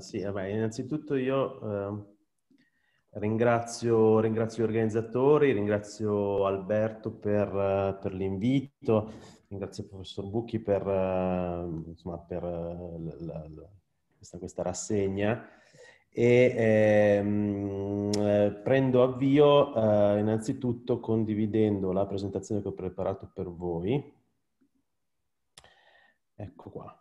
Sì, vabbè, innanzitutto io eh, ringrazio, ringrazio, gli organizzatori, ringrazio Alberto per, per l'invito, ringrazio il professor Bucchi per, ehm, insomma, per la, eh, la, questa, questa, rassegna e ehm, eh, prendo avvio eh, innanzitutto condividendo la presentazione che ho preparato per voi. Ecco qua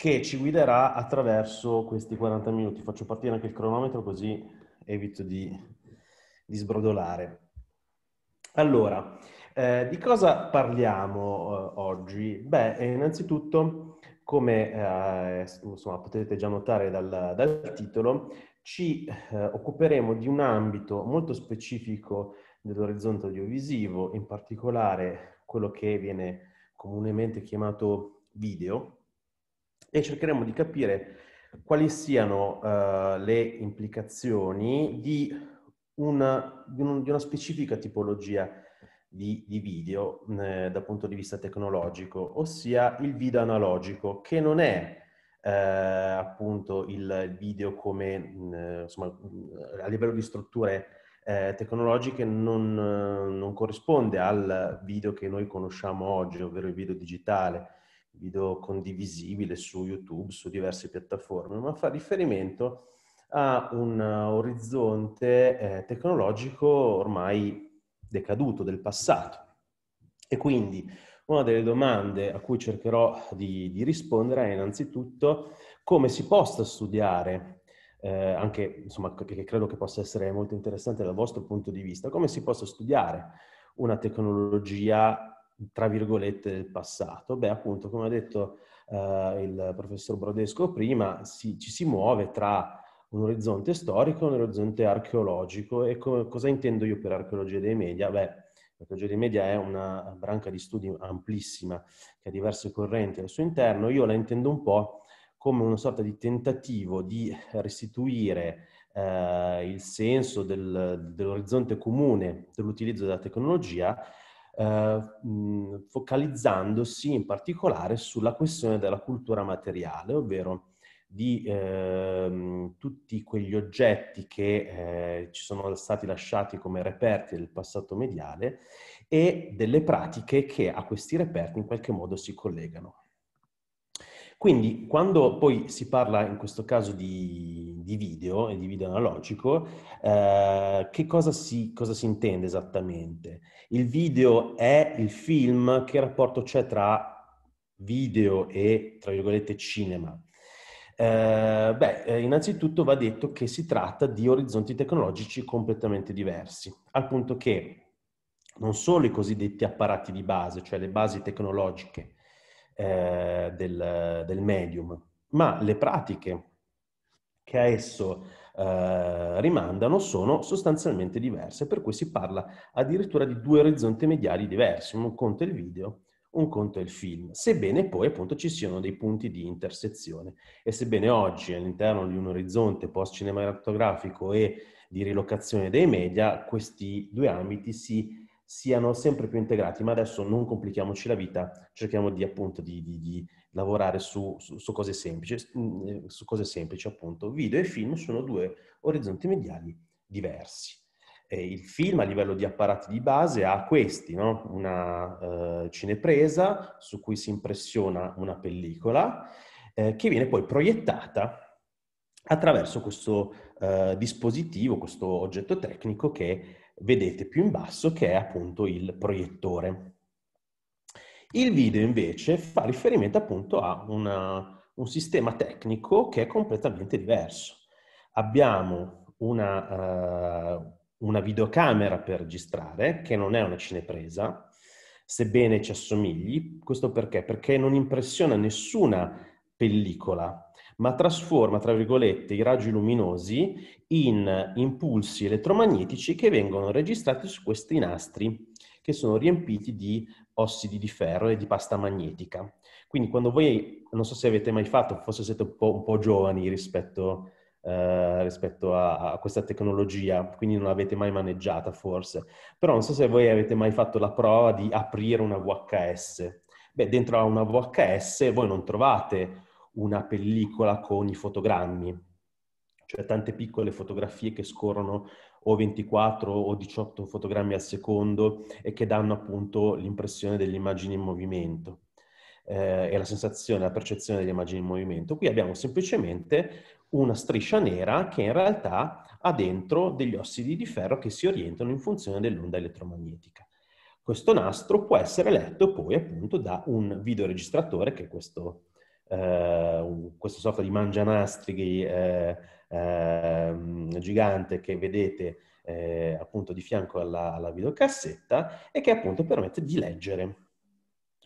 che ci guiderà attraverso questi 40 minuti. Faccio partire anche il cronometro così evito di, di sbrodolare. Allora, eh, di cosa parliamo eh, oggi? Beh, eh, innanzitutto, come eh, insomma, potete già notare dal, dal titolo, ci eh, occuperemo di un ambito molto specifico dell'orizzonte audiovisivo, in particolare quello che viene comunemente chiamato video, e cercheremo di capire quali siano uh, le implicazioni di una, di una, specifica tipologia di, di video eh, dal punto di vista tecnologico, ossia il video analogico, che non è eh, appunto il video come, mh, eh, insomma, a livello di strutture eh, tecnologiche non, non, corrisponde al video che noi conosciamo oggi, ovvero il video digitale, video condivisibile su YouTube, su diverse piattaforme, ma fa riferimento a un eh, orizzonte eh, tecnologico ormai decaduto del passato. E quindi una delle domande a cui cercherò di, di rispondere è innanzitutto come si possa studiare, eh, anche insomma, che credo che possa essere molto interessante dal vostro punto di vista, come si possa studiare una tecnologia tra virgolette, del passato? Beh, appunto, come ha detto eh, il professor Brodesco prima, si, ci si muove tra un orizzonte storico e un orizzonte archeologico. E co- cosa intendo io per archeologia dei media? Beh, l'archeologia dei media è una branca di studi amplissima che ha diverse correnti al suo interno. Io la intendo un po' come una sorta di tentativo di restituire eh, il senso del, dell'orizzonte comune dell'utilizzo della tecnologia eh, focalizzandosi in particolare sulla questione della cultura materiale, ovvero di eh, tutti quegli oggetti che eh, ci sono stati lasciati come reperti del passato mediale e delle pratiche che a questi reperti in qualche modo si collegano. Quindi quando poi si parla in questo caso di, di video e di video analogico, eh, che cosa si, cosa si, intende esattamente? Il video è il film, che rapporto c'è tra video e, tra virgolette, cinema? Eh, beh, eh, innanzitutto va detto che si tratta di orizzonti tecnologici completamente diversi, al punto che non solo i cosiddetti apparati di base, cioè le basi tecnologiche, eh, del, del, medium, ma le pratiche che a esso eh, rimandano sono sostanzialmente diverse, per cui si parla addirittura di due orizzonti mediali diversi, un conto è il video, un conto è il film, sebbene poi appunto ci siano dei punti di intersezione e sebbene oggi all'interno di un orizzonte post-cinematografico e di rilocazione dei media, questi due ambiti si siano sempre più integrati, ma adesso non complichiamoci la vita, cerchiamo di appunto di, di, di lavorare su, su, su, cose semplici, mm, eh, su cose semplici appunto. Video e film sono due orizzonti mediali diversi. E il film a livello di apparati di base ha questi, no? una eh, cinepresa su cui si impressiona una pellicola eh, che viene poi proiettata attraverso questo eh, dispositivo, questo oggetto tecnico che vedete più in basso che è appunto il proiettore. Il video invece fa riferimento appunto a una, un sistema tecnico che è completamente diverso. Abbiamo una, uh, una videocamera per registrare, che non è una cinepresa, sebbene ci assomigli. Questo perché? Perché non impressiona nessuna pellicola, ma trasforma, tra virgolette, i raggi luminosi in impulsi elettromagnetici che vengono registrati su questi nastri che sono riempiti di ossidi di ferro e di pasta magnetica. Quindi quando voi, non so se avete mai fatto, forse siete un po', un po giovani rispetto, eh, rispetto a, a, questa tecnologia, quindi non l'avete mai maneggiata forse, però non so se voi avete mai fatto la prova di aprire una VHS. Beh, dentro a una VHS voi non trovate una pellicola con i fotogrammi, cioè tante piccole fotografie che scorrono o 24 o 18 fotogrammi al secondo e che danno appunto l'impressione delle immagini in movimento eh, e la sensazione, la percezione delle immagini in movimento. Qui abbiamo semplicemente una striscia nera che in realtà ha dentro degli ossidi di ferro che si orientano in funzione dell'onda elettromagnetica. Questo nastro può essere letto poi appunto da un videoregistratore che è questo eh, questa sorta di mangianastrighi eh, eh, gigante che vedete eh, appunto di fianco alla, alla videocassetta e che appunto permette di leggere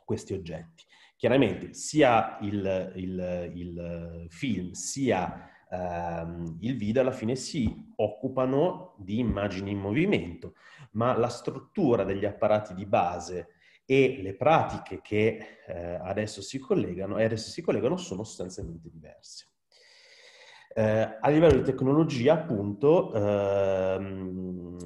questi oggetti. Chiaramente sia il, il, il film sia ehm, il video alla fine si occupano di immagini in movimento, ma la struttura degli apparati di base e le pratiche che eh, adesso si collegano e adesso si collegano sono sostanzialmente diverse. Eh, a livello di tecnologia, appunto, ehm,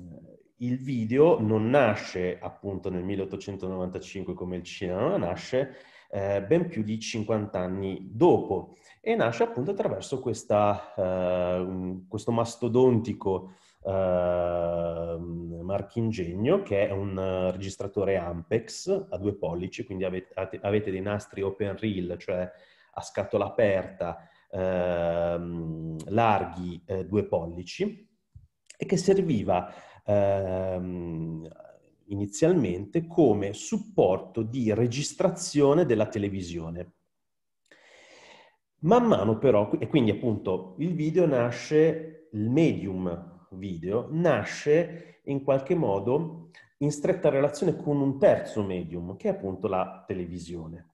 il video non nasce appunto nel 1895 come il cinema nasce, eh, ben più di 50 anni dopo e nasce appunto attraverso questa, eh, questo mastodontico uh, marchingegno che è un eh, registratore Ampex a due pollici, quindi avete, avete dei nastri open reel, cioè a scatola aperta, uh, larghi uh, due pollici e che serviva ehm, inizialmente come supporto di registrazione della televisione. Man mano però, e quindi appunto il video nasce, il medium video nasce in qualche modo in stretta relazione con un terzo medium, che è appunto la televisione.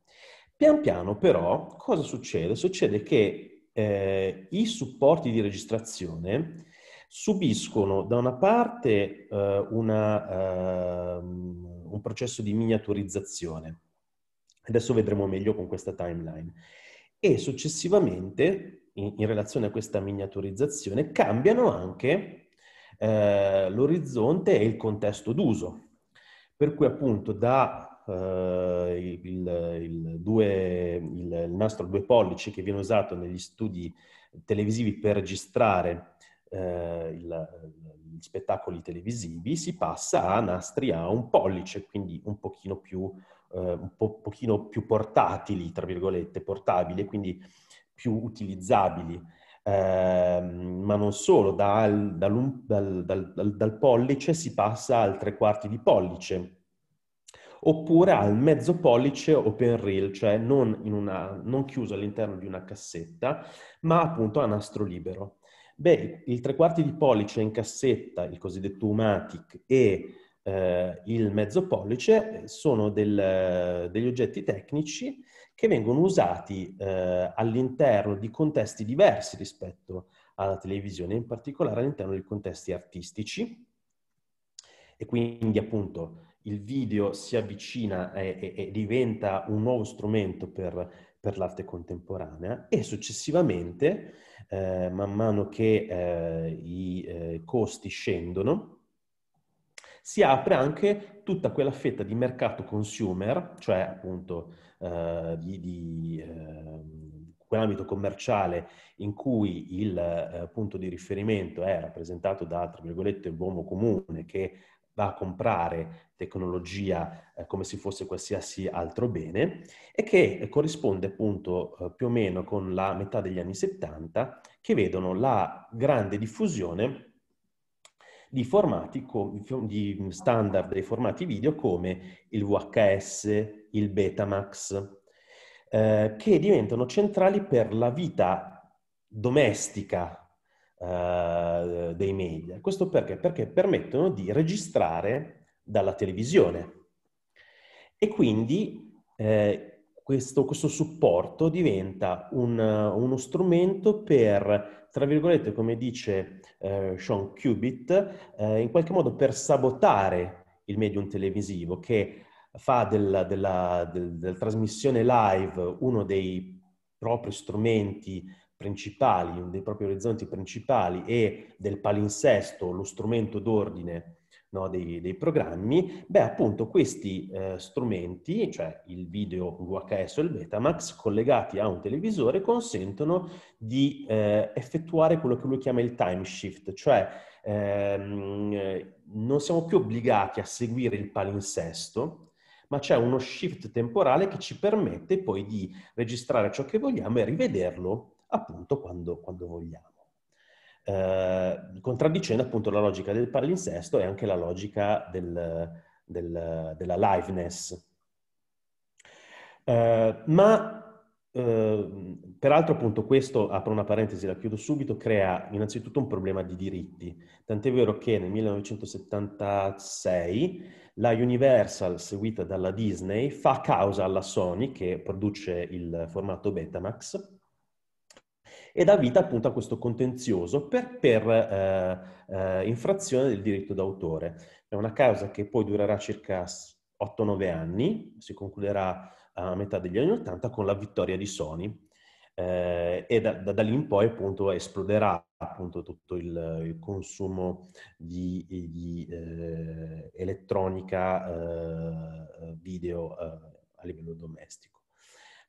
Pian piano però cosa succede? Succede che eh, i supporti di registrazione subiscono da una parte eh, una, eh, un processo di miniaturizzazione, adesso vedremo meglio con questa timeline, e successivamente in, in relazione a questa miniaturizzazione cambiano anche eh, l'orizzonte e il contesto d'uso. Per cui appunto da eh, il, il, due, il, il, nastro a due pollici che viene usato negli studi televisivi per registrare eh, gli spettacoli televisivi, si passa a nastri a un pollice, quindi un pochino più, eh, un po- pochino più portatili, tra virgolette, portabili, quindi più utilizzabili Ehm, ma non solo, dal, dal, dal, dal, pollice si passa al tre quarti di pollice, oppure al mezzo pollice open reel, cioè non, una, non chiuso all'interno di una cassetta, ma appunto a nastro libero. Beh, il tre quarti di pollice in cassetta, il cosiddetto umatic, e eh, il mezzo pollice eh, sono del, degli oggetti tecnici che vengono usati eh, all'interno di contesti diversi rispetto alla televisione, in particolare all'interno di contesti artistici. E quindi appunto il video si avvicina e, e, e diventa un nuovo strumento per, per l'arte contemporanea e successivamente, eh, man mano che eh, i eh, costi scendono, si apre anche tutta quella fetta di mercato consumer, cioè appunto eh, di, di eh, quell'ambito commerciale in cui il eh, punto di riferimento è rappresentato da, tra virgolette, l'uomo comune che va a comprare tecnologia eh, come se fosse qualsiasi altro bene e che corrisponde appunto eh, più o meno con la metà degli anni 70 che vedono la grande diffusione di formati, co- di standard dei formati video come il VHS, il Betamax, eh, che diventano centrali per la vita domestica eh, dei media. Questo perché? Perché permettono di registrare dalla televisione. E quindi eh, questo, questo, supporto diventa un, uno strumento per, tra virgolette, come dice eh, Sean Cubitt, eh, in qualche modo per sabotare il medium televisivo che fa della, della, del, della trasmissione live uno dei propri strumenti principali, uno dei propri orizzonti principali e del palinsesto lo strumento d'ordine no, dei, dei, programmi, beh appunto questi eh, strumenti, cioè il video VHS o il Betamax, collegati a un televisore, consentono di eh, effettuare quello che lui chiama il time shift, cioè ehm, non siamo più obbligati a seguire il palinsesto, ma c'è uno shift temporale che ci permette poi di registrare ciò che vogliamo e rivederlo appunto quando, quando vogliamo. Eh, contraddicendo appunto la logica del palinsesto e anche la logica del, del, della liveness. Eh, ma Ehm, peraltro appunto questo, apro una parentesi, la chiudo subito, crea innanzitutto un problema di diritti. Tant'è vero che nel 1976 la Universal, seguita dalla Disney, fa causa alla Sony che produce il formato Betamax e dà vita appunto a questo contenzioso per, per eh, eh, infrazione del diritto d'autore. È una causa che poi durerà circa 8-9 anni, si concluderà a metà degli anni 80 con la vittoria di Sony eh, e da, da, da, lì in poi appunto esploderà appunto tutto il, il consumo di, di eh, elettronica eh, video eh, a livello domestico.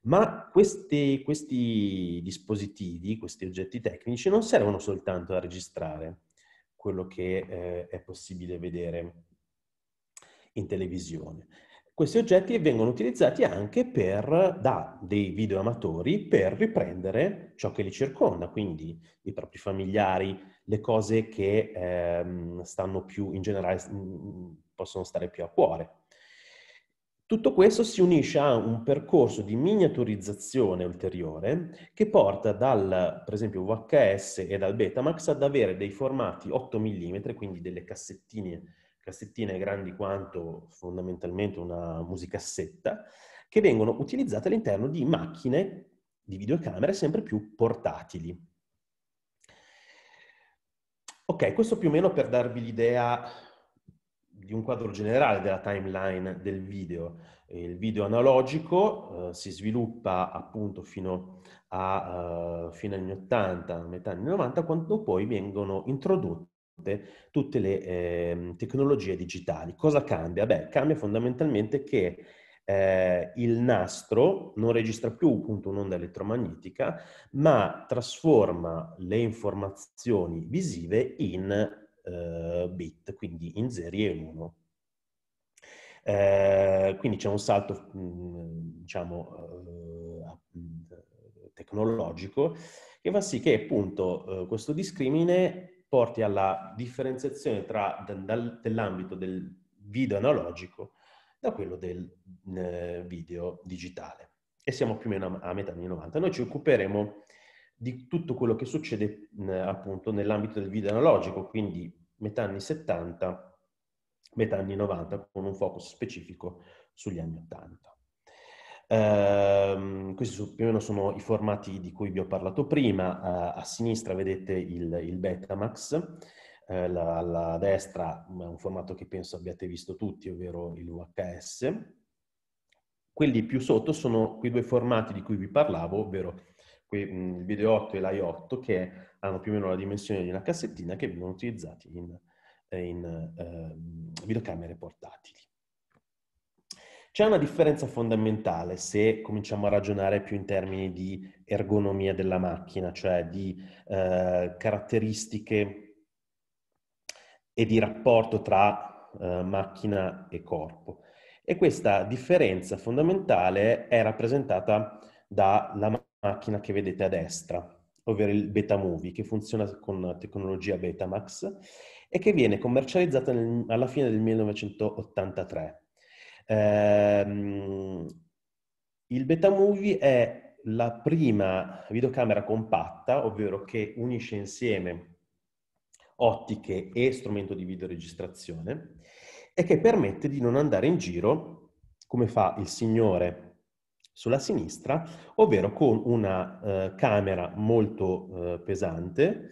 Ma questi, questi dispositivi, questi oggetti tecnici non servono soltanto a registrare quello che eh, è possibile vedere in televisione, questi oggetti vengono utilizzati anche per, da dei video amatori per riprendere ciò che li circonda, quindi i propri familiari, le cose che ehm, stanno più, in generale, mm, mm, possono stare più a cuore. Tutto questo si unisce a un percorso di miniaturizzazione ulteriore che porta dal, per esempio, VHS e dal Betamax ad avere dei formati 8 mm, quindi delle cassettine cassettine grandi quanto fondamentalmente una musicassetta, che vengono utilizzate all'interno di macchine di videocamere sempre più portatili. Ok, questo più o meno per darvi l'idea di un quadro generale della timeline del video. Il video analogico eh, si sviluppa appunto fino, a, eh, fino agli anni 80, metà anni 90, quando poi vengono introdotti tutte le eh, tecnologie digitali. Cosa cambia? Beh, cambia fondamentalmente che eh, il nastro non registra più appunto un'onda elettromagnetica, ma trasforma le informazioni visive in eh, bit, quindi in 0 e 1. Eh, quindi c'è un salto, mm, diciamo, eh, mm, tecnologico che fa sì che appunto eh, questo discrimine porti alla differenziazione tra, dal, dell'ambito del video analogico da quello del eh, video digitale. E siamo più o meno a, a metà anni 90. Noi ci occuperemo di tutto quello che succede eh, appunto nell'ambito del video analogico, quindi metà anni 70, metà anni 90, con un focus specifico sugli anni 80. Eh, questi sono, più o meno sono i formati di cui vi ho parlato prima. a, a sinistra vedete il, il Betamax, eh, la, alla destra mm, è un formato che penso abbiate visto tutti, ovvero il VHS. Quelli più sotto sono quei due formati di cui vi parlavo, ovvero qui, mm, il video 8 e l'i8, che hanno più o meno la dimensione di una cassettina che vengono utilizzati in, eh, in eh, videocamere portatili. C'è una differenza fondamentale se cominciamo a ragionare più in termini di ergonomia della macchina, cioè di eh, caratteristiche e di rapporto tra eh, macchina e corpo. E questa differenza fondamentale è rappresentata dalla macchina che vedete a destra, ovvero il Betamovie, che funziona con tecnologia Betamax e che viene commercializzata nel, alla fine del 1983 Ehm, il Betamovie è la prima videocamera compatta, ovvero che unisce insieme ottiche e strumento di videoregistrazione e che permette di non andare in giro come fa il signore sulla sinistra, ovvero con una eh, camera molto eh, pesante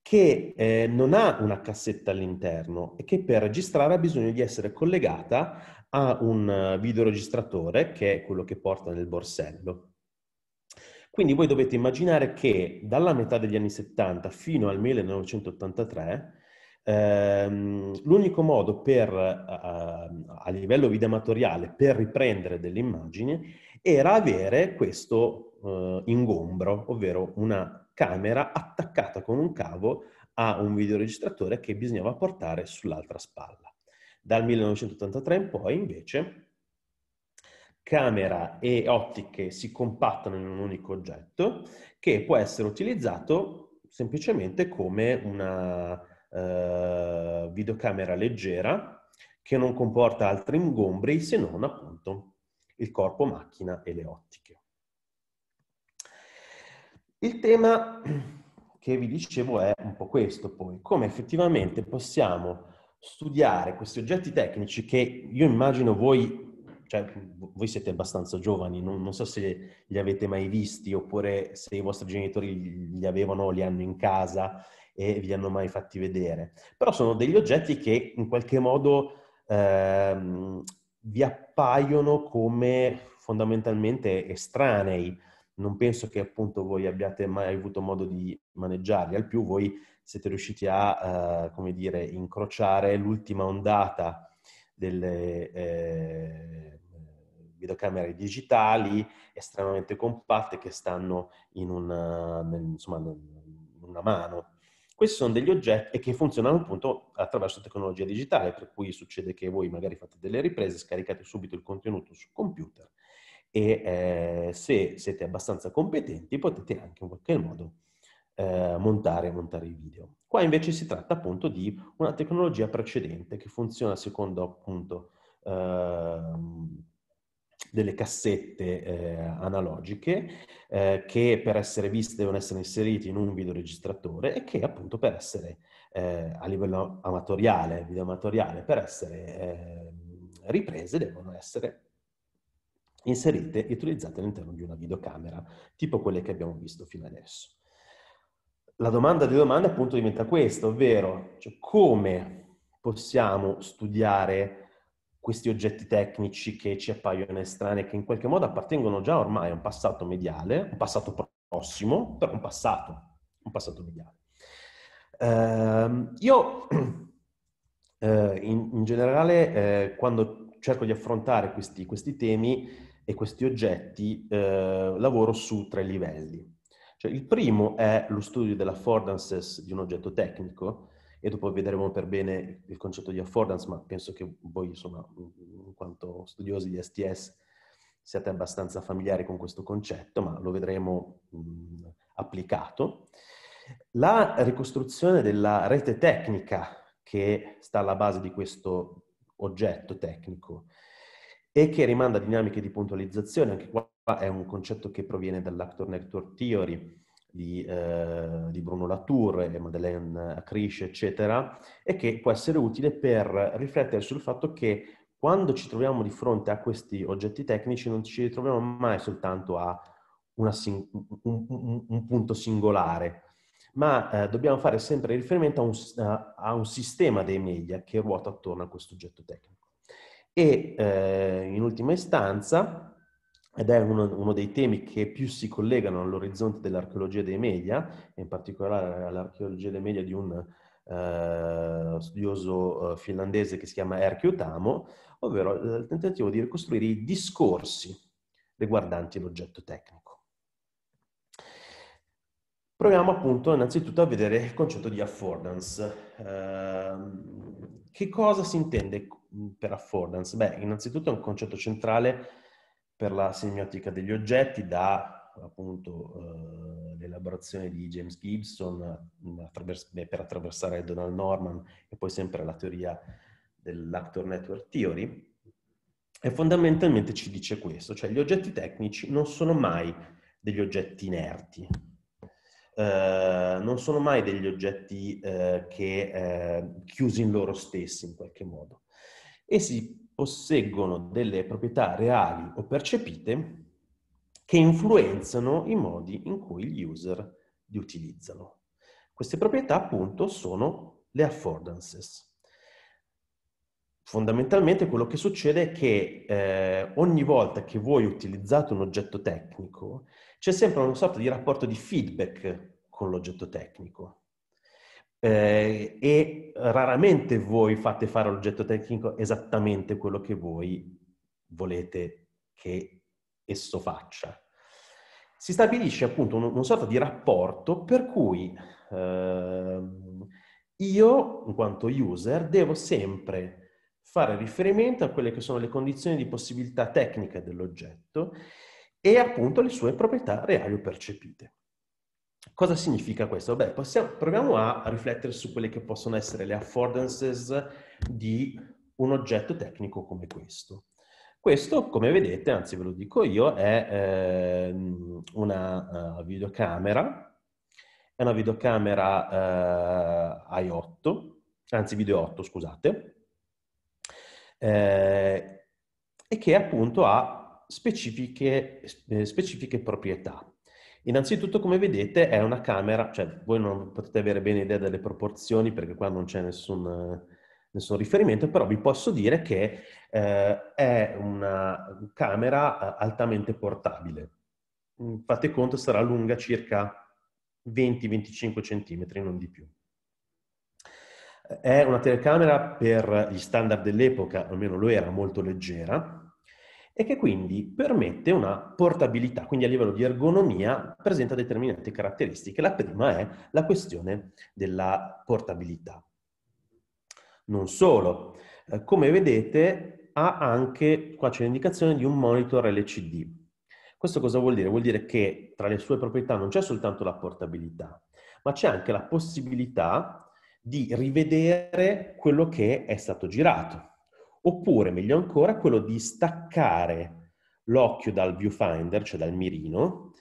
che eh, non ha una cassetta all'interno e che per registrare ha bisogno di essere collegata ha un eh, videoregistratore che è quello che porta nel borsello. Quindi voi dovete immaginare che dalla metà degli anni 70 fino al 1983 ehm, l'unico modo per, eh, eh, a livello videoamatoriale per riprendere delle immagini era avere questo eh, ingombro, ovvero una camera attaccata con un cavo a un videoregistratore che bisognava portare sull'altra spalla. Dal 1983 in poi, invece, camera e ottiche si compattano in un unico oggetto che può essere utilizzato semplicemente come una eh, videocamera leggera che non comporta altri ingombri se non appunto il corpo macchina e le ottiche. Il tema che vi dicevo è un po' questo poi, come effettivamente possiamo studiare questi oggetti tecnici che io immagino voi, cioè voi siete abbastanza giovani, non, non so se li avete mai visti oppure se i vostri genitori li avevano o li hanno in casa e vi hanno mai fatti vedere, però sono degli oggetti che in qualche modo ehm, vi appaiono come fondamentalmente estranei. Non penso che appunto voi abbiate mai avuto modo di maneggiarli, al più voi siete riusciti a, uh, come dire, incrociare l'ultima ondata delle eh, videocamere digitali estremamente compatte che stanno in una, nel, insomma, in una mano. Questi sono degli oggetti che funzionano appunto attraverso tecnologia digitale, per cui succede che voi magari fate delle riprese, scaricate subito il contenuto sul computer e eh, se siete abbastanza competenti potete anche in qualche modo eh, montare e montare i video. Qua invece si tratta appunto di una tecnologia precedente che funziona secondo appunto eh, delle cassette eh, analogiche eh, che per essere viste devono essere inserite in un videoregistratore e che appunto per essere eh, a livello amatoriale, video amatoriale, per essere ehm, riprese devono essere inserite e utilizzate all'interno di una videocamera, tipo quelle che abbiamo visto fino adesso la domanda di domanda appunto diventa questa, ovvero cioè, come possiamo studiare questi oggetti tecnici che ci appaiono estranei, che in qualche modo appartengono già ormai a un passato mediale, un passato prossimo, però un passato, un passato mediale. Uh, io uh, in, in, generale uh, quando cerco di affrontare questi, questi, temi e questi oggetti eh, lavoro su tre livelli. Cioè, il primo è lo studio dell'affordances di un oggetto tecnico, e dopo vedremo per bene il concetto di affordance, ma penso che voi, insomma, in quanto studiosi di STS, siate abbastanza familiari con questo concetto, ma lo vedremo mh, applicato. La ricostruzione della rete tecnica che sta alla base di questo oggetto tecnico e che rimanda a dinamiche di puntualizzazione, anche qua è un concetto che proviene dall'Actor Network Theory di, eh, di Bruno Latour e Madeleine Acrisce, eccetera, e che può essere utile per riflettere sul fatto che quando ci troviamo di fronte a questi oggetti tecnici non ci ritroviamo mai soltanto a sing- un, un, un, punto singolare, ma eh, dobbiamo fare sempre riferimento a un, a, a un sistema dei media che ruota attorno a questo oggetto tecnico. E eh, in ultima istanza, ed è uno, uno, dei temi che più si collegano all'orizzonte dell'archeologia dei media, in particolare all'archeologia dei media di un eh, studioso eh, finlandese che si chiama Erkki Tamo, ovvero eh, il tentativo di ricostruire i discorsi riguardanti l'oggetto tecnico. Proviamo appunto innanzitutto a vedere il concetto di affordance. Eh, che cosa si intende mm, per affordance? Beh, innanzitutto è un concetto centrale per la semiotica degli oggetti da appunto eh, l'elaborazione di James Gibson mm, attraverso, beh, per attraversare Donald Norman e poi sempre la teoria dell'Actor Network Theory. E fondamentalmente ci dice questo, cioè gli oggetti tecnici non sono mai degli oggetti inerti, eh, non sono mai degli oggetti eh, che, eh, chiusi in loro stessi in qualche modo. Essi posseggono delle proprietà reali o percepite che influenzano i modi in cui gli user li utilizzano. Queste proprietà appunto sono le affordances. Fondamentalmente quello che succede è che eh, ogni volta che voi utilizzate un oggetto tecnico c'è sempre una sorta di rapporto di feedback con l'oggetto tecnico eh, e raramente voi fate fare all'oggetto tecnico esattamente quello che voi volete che esso faccia. Si stabilisce appunto una un sorta di rapporto per cui eh, io, in quanto user, devo sempre fare riferimento a quelle che sono le condizioni di possibilità tecnica dell'oggetto e appunto le sue proprietà reali o percepite. Cosa significa questo? Beh, possiamo, proviamo a riflettere su quelle che possono essere le affordances di un oggetto tecnico come questo. Questo, come vedete, anzi ve lo dico io, è ehm, eh, una uh, videocamera, è una videocamera eh, i8, anzi video 8, scusate, eh, e che appunto ha specifiche, eh, specifiche proprietà. Innanzitutto, come vedete, è una camera, cioè voi non potete avere bene idea delle proporzioni perché qua non c'è nessun, nessun riferimento, però vi posso dire che eh, è una camera eh, altamente portabile. Mm, fate conto, sarà lunga circa 20-25 cm, non di più. È una telecamera per gli standard dell'epoca, almeno lo era, molto leggera, e che quindi permette una portabilità, quindi a livello di ergonomia presenta determinate caratteristiche. La prima è la questione della portabilità. Non solo, eh, come vedete ha anche, qua c'è l'indicazione di un monitor LCD. Questo cosa vuol dire? Vuol dire che tra le sue proprietà non c'è soltanto la portabilità, ma c'è anche la possibilità di rivedere quello che è stato girato oppure meglio ancora quello di staccare l'occhio dal viewfinder, cioè dal mirino,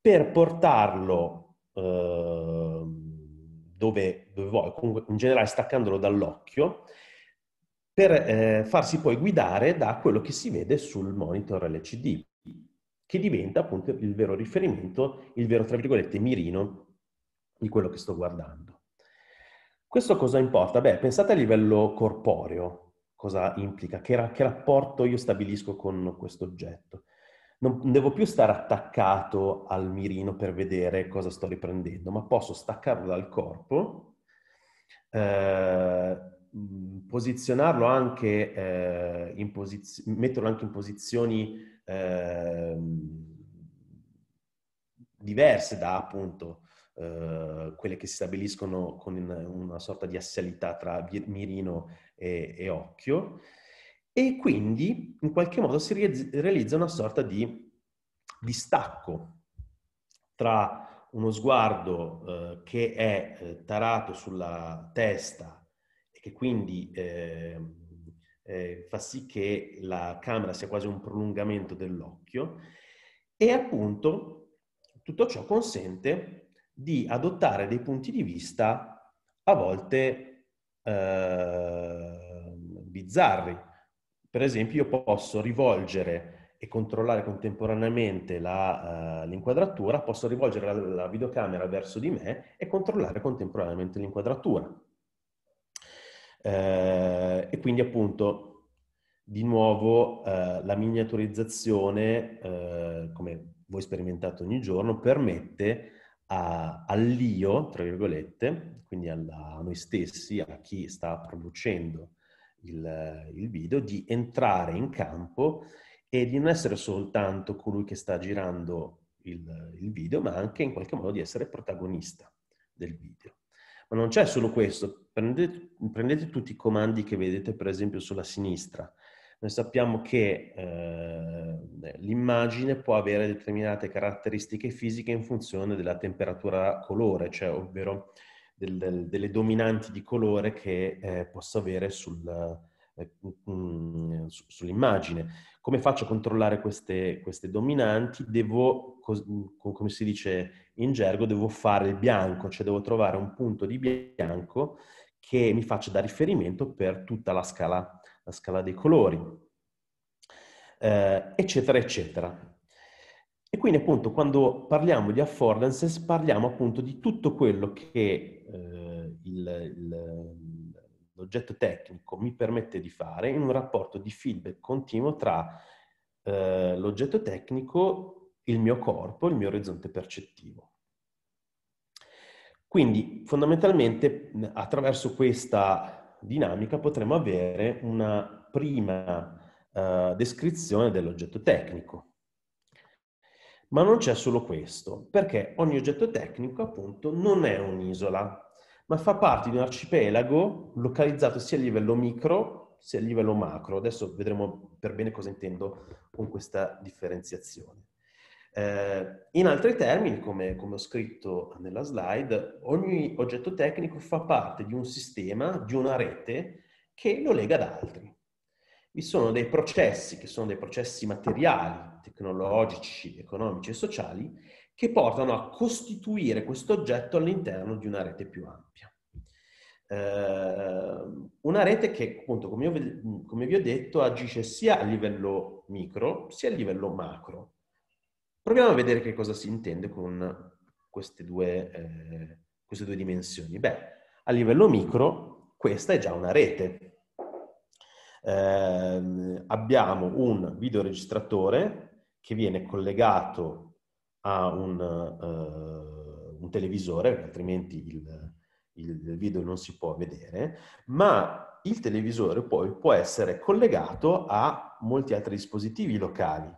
per portarlo eh, dove, dove vuoi, comunque in generale staccandolo dall'occhio, per eh, farsi poi guidare da quello che si vede sul monitor LCD, che diventa appunto il vero riferimento, il vero, tra virgolette, mirino di quello che sto guardando. Questo cosa importa? Beh, pensate a livello corporeo, cosa implica, che, ra- che rapporto io stabilisco con questo oggetto. Non devo più stare attaccato al mirino per vedere cosa sto riprendendo, ma posso staccarlo dal corpo, eh, posizionarlo anche, eh, in posiz- metterlo anche in posizioni eh, diverse da appunto eh, quelle che si stabiliscono con una sorta di assialità tra mirino e e, e occhio e quindi in qualche modo si realizza una sorta di distacco tra uno sguardo eh, che è eh, tarato sulla testa e che quindi ehm, eh, fa sì che la camera sia quasi un prolungamento dell'occhio e appunto tutto ciò consente di adottare dei punti di vista a volte eh, bizzarri. Per esempio, io posso rivolgere e controllare contemporaneamente la, uh, l'inquadratura, posso rivolgere la, la videocamera verso di me e controllare contemporaneamente l'inquadratura. Eh, e quindi appunto di nuovo eh, la miniaturizzazione, eh, come voi sperimentate ogni giorno, permette a, all'io, tra virgolette, quindi alla, a noi stessi, a chi sta producendo il, il video, di entrare in campo e di non essere soltanto colui che sta girando il, il, video, ma anche in qualche modo di essere protagonista del video. Ma non c'è solo questo, prendete, prendete tutti i comandi che vedete per esempio sulla sinistra, noi sappiamo che eh, l'immagine può avere determinate caratteristiche fisiche in funzione della temperatura colore, cioè ovvero del, del, delle dominanti di colore che eh, posso avere sul, eh, sull'immagine. Come faccio a controllare queste, queste, dominanti? Devo, come si dice in gergo, devo fare il bianco, cioè devo trovare un punto di bianco che mi faccia da riferimento per tutta la scala la scala dei colori, eh, eccetera, eccetera. E quindi appunto quando parliamo di affordances parliamo appunto di tutto quello che eh, il, il, l'oggetto tecnico mi permette di fare in un rapporto di feedback continuo tra eh, l'oggetto tecnico, il mio corpo, il mio orizzonte percettivo. Quindi fondamentalmente attraverso questa dinamica potremo avere una prima uh, descrizione dell'oggetto tecnico. Ma non c'è solo questo, perché ogni oggetto tecnico appunto non è un'isola, ma fa parte di un arcipelago localizzato sia a livello micro sia a livello macro. Adesso vedremo per bene cosa intendo con questa differenziazione. Eh, in altri termini, come, come, ho scritto nella slide, ogni oggetto tecnico fa parte di un sistema, di una rete che lo lega ad altri. Vi sono dei processi che sono dei processi materiali, tecnologici, economici e sociali che portano a costituire questo oggetto all'interno di una rete più ampia. Eh, una rete che, appunto, come, io, come vi ho detto, agisce sia a livello micro sia a livello macro. Proviamo a vedere che cosa si intende con queste due, eh, queste due dimensioni. Beh, a livello micro, questa è già una rete. Eh, abbiamo un videoregistratore che viene collegato a un, eh, un televisore, altrimenti il, il video non si può vedere, ma il televisore poi può essere collegato a molti altri dispositivi locali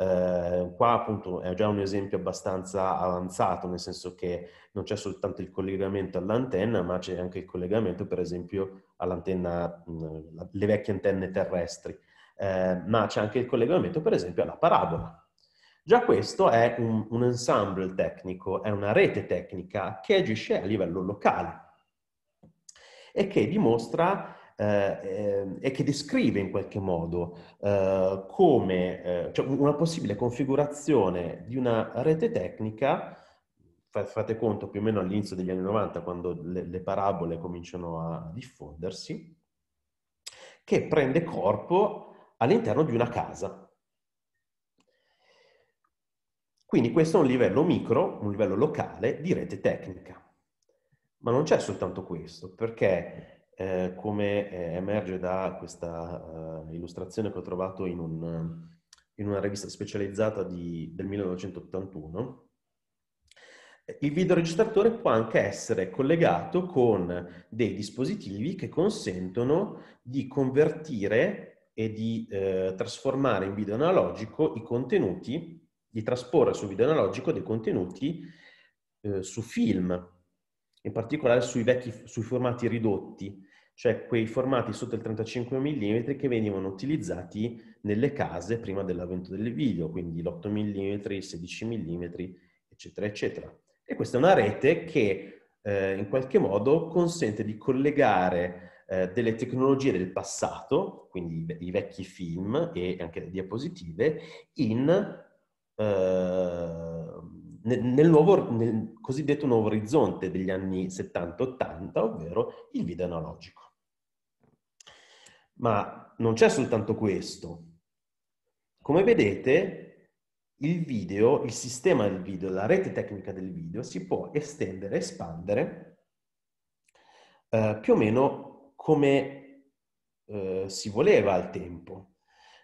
eh, qua appunto è già un esempio abbastanza avanzato, nel senso che non c'è soltanto il collegamento all'antenna, ma c'è anche il collegamento per esempio all'antenna, mh, mm, le vecchie antenne terrestri, eh, ma c'è anche il collegamento per esempio alla parabola. Già questo è un, un ensemble tecnico, è una rete tecnica che agisce a livello locale e che dimostra eh, eh, e che descrive in qualche modo eh, come cioè una possibile configurazione di una rete tecnica fate conto più o meno all'inizio degli anni 90 quando le, le, parabole cominciano a diffondersi, che prende corpo all'interno di una casa. Quindi questo è un livello micro, un livello locale di rete tecnica. Ma non c'è soltanto questo, perché eh, come eh, emerge da questa eh, illustrazione che ho trovato in, un, eh, in una rivista specializzata di, del 1981, eh, il videoregistratore può anche essere collegato con dei dispositivi che consentono di convertire e di eh, trasformare in video analogico i contenuti, di trasporre su video analogico dei contenuti eh, su film, in particolare sui, vecchi, sui formati ridotti, cioè quei formati sotto il 35 mm che venivano utilizzati nelle case prima dell'avvento del video, quindi l'8 mm, il 16 mm, eccetera, eccetera. E questa è una rete che eh, in qualche modo consente di collegare eh, delle tecnologie del passato, quindi i vecchi film e anche le diapositive, in, eh, nel, nel, nuovo, nel cosiddetto nuovo orizzonte degli anni 70-80, ovvero il video analogico. Ma non c'è soltanto questo. Come vedete, il video, il sistema del video, la rete tecnica del video si può estendere, espandere eh, più o meno come eh, si voleva al tempo.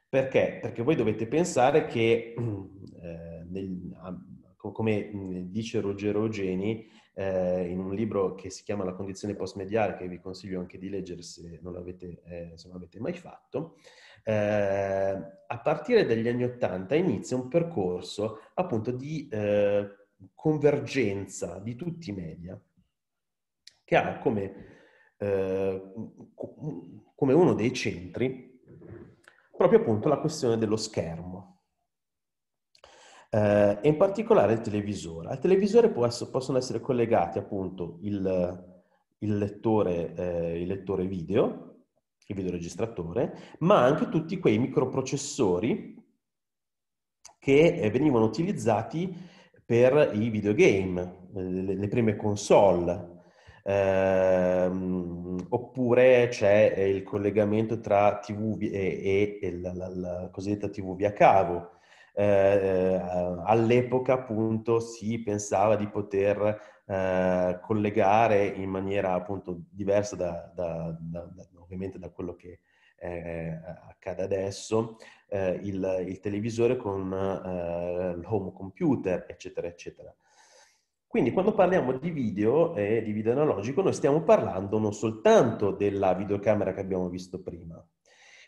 Perché? Perché voi dovete pensare che, eh, nel, come dice Ruggero Eugeni, eh, in un libro che si chiama La condizione postmediale, che vi consiglio anche di leggere se non l'avete, eh, se non l'avete mai fatto. Eh, a partire dagli anni Ottanta inizia un percorso appunto di eh, convergenza di tutti i media, che ha come, eh, come uno dei centri proprio appunto la questione dello schermo. Eh, in particolare il televisore. Al televisore essere, possono essere collegati appunto il, il, lettore, eh, il lettore video, il videoregistratore, ma anche tutti quei microprocessori che eh, venivano utilizzati per i videogame, le, le prime console. Eh, oppure c'è eh, il collegamento tra TV e, e, e la, la, la, cosiddetta TV via cavo, eh, all'epoca appunto si pensava di poter eh, collegare in maniera appunto diversa da, da, da, ovviamente da quello che eh, accade adesso, eh, il, il, televisore con eh, l'home computer, eccetera, eccetera. Quindi quando parliamo di video e di video analogico, noi stiamo parlando non soltanto della videocamera che abbiamo visto prima,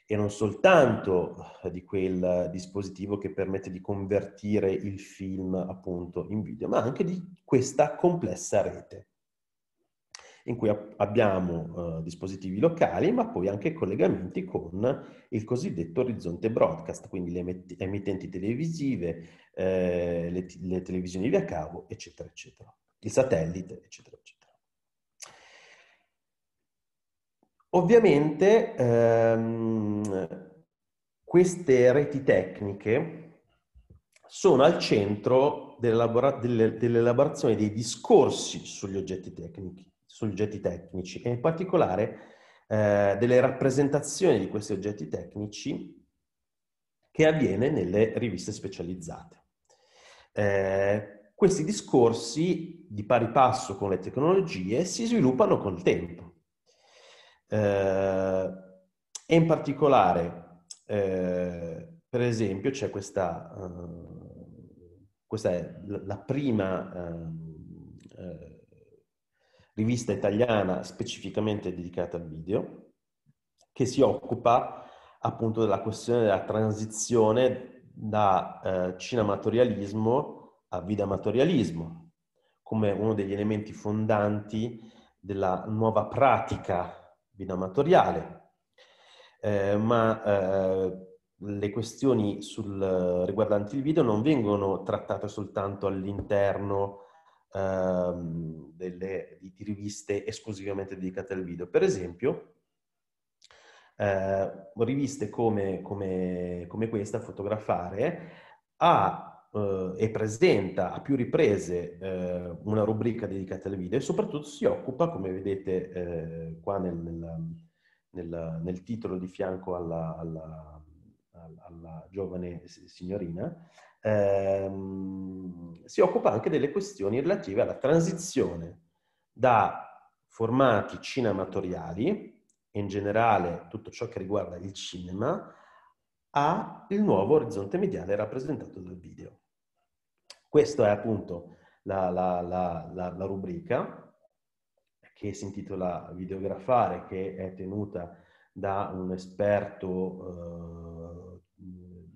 e non soltanto eh, di quel dispositivo che permette di convertire il film appunto in video, ma anche di questa complessa rete in cui abbiamo eh, dispositivi locali, ma poi anche collegamenti con il cosiddetto orizzonte broadcast, quindi le emittenti televisive, eh, le, t- le televisioni via cavo, eccetera, eccetera, il satellite, eccetera, eccetera. Ovviamente ehm, queste reti tecniche sono al centro dell'elabora- dell'elaborazione dei discorsi sugli oggetti, tecnici, sugli oggetti tecnici e in particolare eh, delle rappresentazioni di questi oggetti tecnici che avviene nelle riviste specializzate. Eh, questi discorsi, di pari passo con le tecnologie, si sviluppano col tempo. Eh, e in particolare, eh, per esempio, c'è questa, eh, questa è la prima ehm, eh, rivista italiana specificamente dedicata al video, che si occupa appunto della questione della transizione da eh, cinematorialismo a vida amatorialismo, come uno degli elementi fondanti della nuova pratica amatoriale, eh, ma eh, le questioni sul, riguardanti il video non vengono trattate soltanto all'interno eh, delle, di riviste esclusivamente dedicate al video. Per esempio, eh, riviste come, come, come questa, Fotografare, ha eh, e presenta a più riprese eh, una rubrica dedicata al video e soprattutto si occupa, come vedete eh, qua nel, nel, nel, nel, titolo di fianco alla, alla, alla giovane signorina, ehm, si occupa anche delle questioni relative alla transizione da formati cinematoriali, in generale tutto ciò che riguarda il cinema, ha il nuovo orizzonte mediale rappresentato dal video. Questa è appunto la, la, la, la, rubrica che si intitola Videografare, che è tenuta da un esperto eh,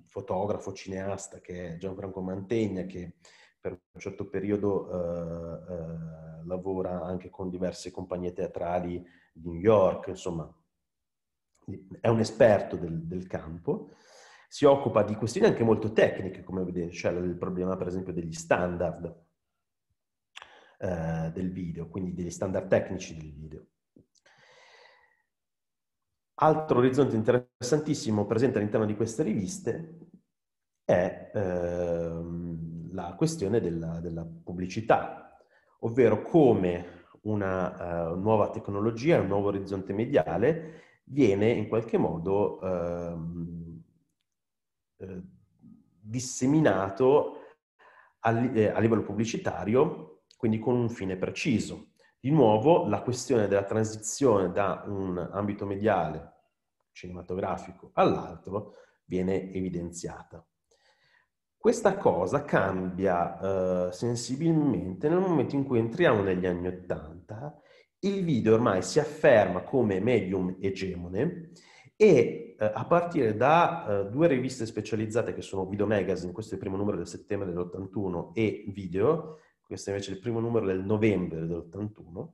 fotografo, cineasta, che è Gianfranco Mantegna, che per un certo periodo eh, eh, lavora anche con diverse compagnie teatrali di New York, insomma, è un esperto del, del campo si occupa di questioni anche molto tecniche, come vedete, cioè il problema per esempio degli standard eh, del video, quindi degli standard tecnici del video. Altro orizzonte interessantissimo presente all'interno di queste riviste è ehm, la questione della, della, pubblicità, ovvero come una uh, nuova tecnologia, un nuovo orizzonte mediale viene in qualche modo ehm, eh, disseminato a, eh, a livello pubblicitario, quindi con un fine preciso. Di nuovo, la questione della transizione da un ambito mediale cinematografico all'altro viene evidenziata. Questa cosa cambia eh, sensibilmente nel momento in cui entriamo negli anni Ottanta, il video ormai si afferma come medium egemone e eh, a partire da eh, due riviste specializzate che sono Video Magazine, questo è il primo numero del settembre dell'81, e Video, questo invece è il primo numero del novembre dell'81,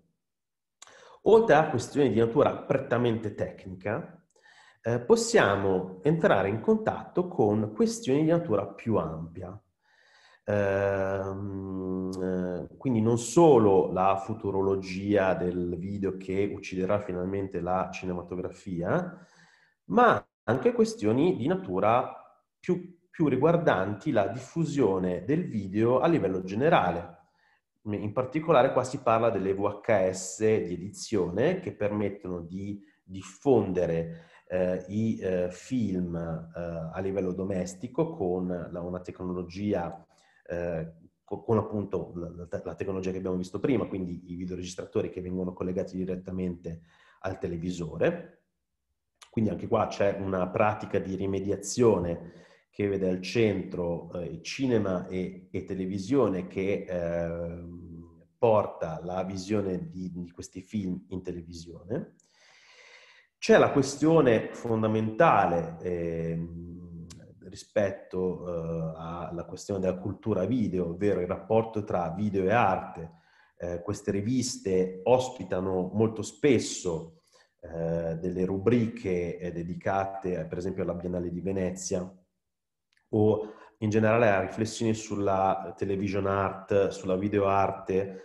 oltre a questioni di natura prettamente tecnica, eh, possiamo entrare in contatto con questioni di natura più ampia. Ehm, eh, quindi non solo la futurologia del video che ucciderà finalmente la cinematografia, ma anche questioni di natura più, più riguardanti la diffusione del video a livello generale. In particolare qua si parla delle VHS di edizione che permettono di diffondere eh, i eh, film eh, a livello domestico con la, una tecnologia, eh, con, con, appunto la, la, tecnologia che abbiamo visto prima, quindi i videoregistratori che vengono collegati direttamente al televisore quindi anche qua c'è una pratica di rimediazione che vede al centro eh, cinema e, e, televisione che eh, porta la visione di, di, questi film in televisione. C'è la questione fondamentale ehm, eh, rispetto alla questione della cultura video, ovvero il rapporto tra video e arte. Eh, queste riviste ospitano molto spesso eh, delle rubriche eh, dedicate eh, per esempio alla Biennale di Venezia o in generale a riflessioni sulla television art, sulla video arte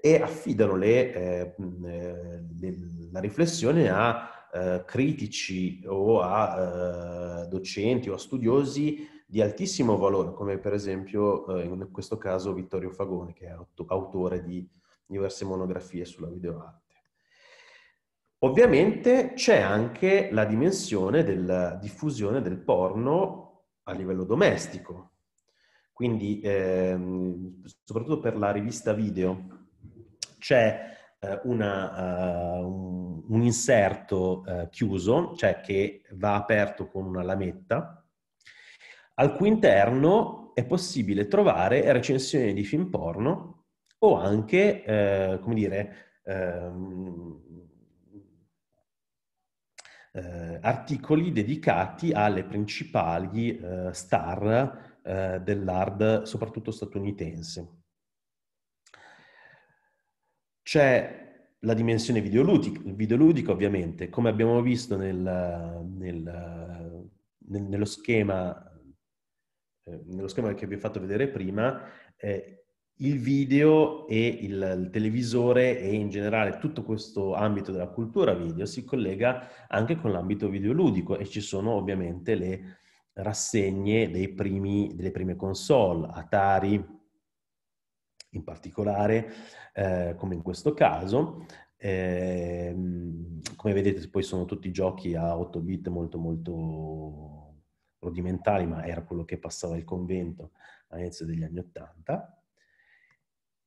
e affidano le, eh, le, la riflessione a eh, critici o a eh, docenti o a studiosi di altissimo valore, come per esempio in questo caso Vittorio Fagone, che è autore di diverse monografie sulla videoarte. Ovviamente c'è anche la dimensione della diffusione del porno a livello domestico, quindi ehm, soprattutto per la rivista video c'è eh, una, uh, un, un, inserto uh, chiuso, cioè che va aperto con una lametta, al cui interno è possibile trovare recensioni di film porno o anche, eh, come dire, ehm, eh, articoli dedicati alle principali eh, star eh, dell'hard, soprattutto statunitense. C'è la dimensione videoludica, videoludica ovviamente, come abbiamo visto nel, nel, nello schema eh, nello schema che vi ho fatto vedere prima, eh, il video e il, il, televisore e in generale tutto questo ambito della cultura video si collega anche con l'ambito videoludico e ci sono ovviamente le rassegne primi, delle prime console, Atari in particolare, eh, come in questo caso. Eh, come vedete poi sono tutti giochi a 8 bit molto molto rudimentali, ma era quello che passava il convento all'inizio degli anni 80.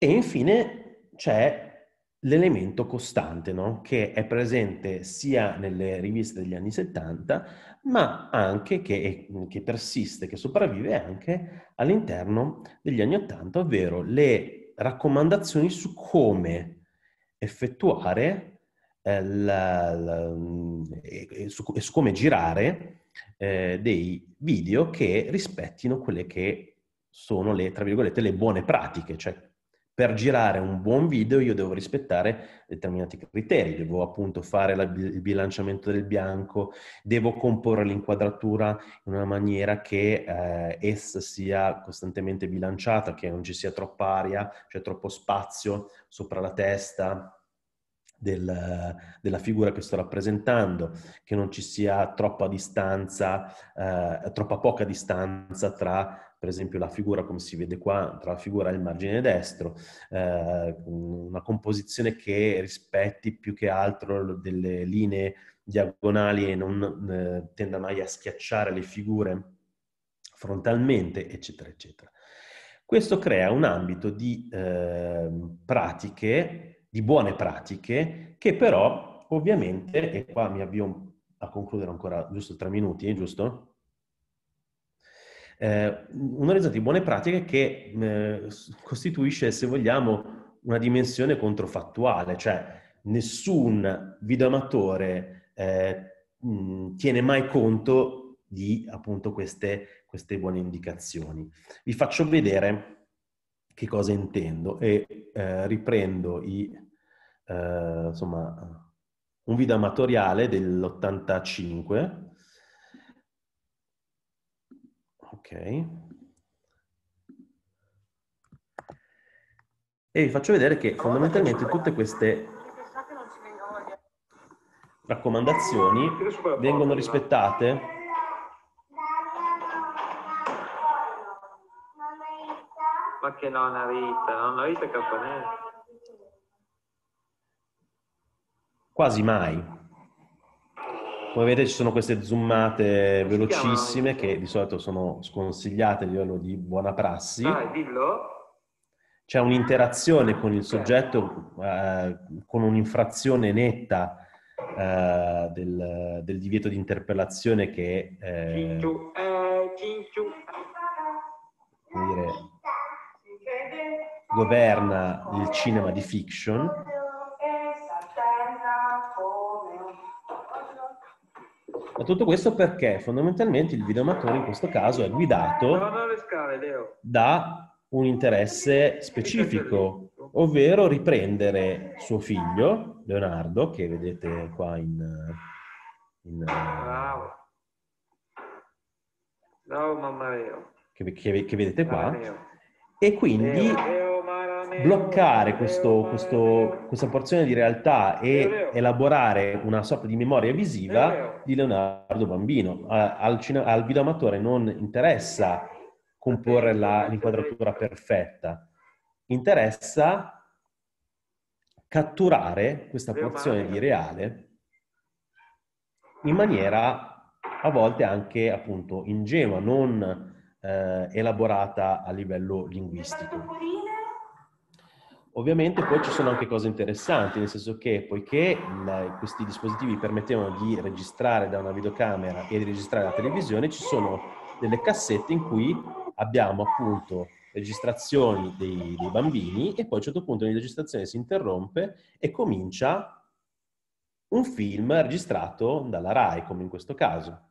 E infine c'è l'elemento costante, no? che è presente sia nelle riviste degli anni 70, ma anche che, che persiste, che sopravvive anche all'interno degli anni 80, ovvero le raccomandazioni su come effettuare eh, la, la, e, su, e, su, come girare eh, dei video che rispettino quelle che sono le, tra virgolette, le buone pratiche, cioè per girare un buon video io devo rispettare determinati criteri, devo appunto fare la, il bilanciamento del bianco, devo comporre l'inquadratura in una maniera che eh, essa sia costantemente bilanciata, che non ci sia troppa aria, cioè troppo spazio sopra la testa del, della figura che sto rappresentando, che non ci sia troppa distanza, eh, troppa poca distanza tra per esempio la figura come si vede qua, tra la figura e il margine destro, eh, una composizione che rispetti più che altro delle linee diagonali e non eh, tenda mai a schiacciare le figure frontalmente, eccetera, eccetera. Questo crea un ambito di eh, pratiche, di buone pratiche, che però ovviamente, e qua mi avvio a concludere ancora giusto tre minuti, eh, giusto? eh, un orizzonte di buone pratiche che eh, costituisce, se vogliamo, una dimensione controfattuale, cioè nessun videoamatore eh, mh, tiene mai conto di appunto queste, queste buone indicazioni. Vi faccio vedere che cosa intendo e eh, riprendo i, eh, insomma, un video amatoriale dell'85 ok. E vi faccio vedere che fondamentalmente tutte queste raccomandazioni vengono rispettate ma che nonna Rita nonna Rita è campanella quasi mai come vedete ci sono queste zoomate velocissime che di solito sono sconsigliate a livello di buona prassi. Vai, dillo c'è un'interazione con il soggetto eh, con un'infrazione netta eh, del, del, divieto di interpellazione che eh, eh dire, governa il cinema di fiction Ma tutto questo perché fondamentalmente il videoamatore in questo caso è guidato da un interesse specifico, ovvero riprendere suo figlio, Leonardo, che vedete qua in... in Bravo. Bravo mamma mia. Che, che, che vedete qua. E quindi... Leo, Leo bloccare questo, questo, questa porzione di realtà e elaborare una sorta di memoria visiva di Leonardo Bambino. Al, cine, al videoamatore non interessa comporre la, l'inquadratura perfetta, interessa catturare questa porzione di reale in maniera a volte anche appunto ingenua, non eh, elaborata a livello linguistico. Ovviamente poi ci sono anche cose interessanti, nel senso che poiché questi dispositivi permettevano di registrare da una videocamera e di registrare la televisione, ci sono delle cassette in cui abbiamo appunto registrazioni dei, dei bambini e poi a un certo punto la registrazione si interrompe e comincia un film registrato dalla RAI, come in questo caso.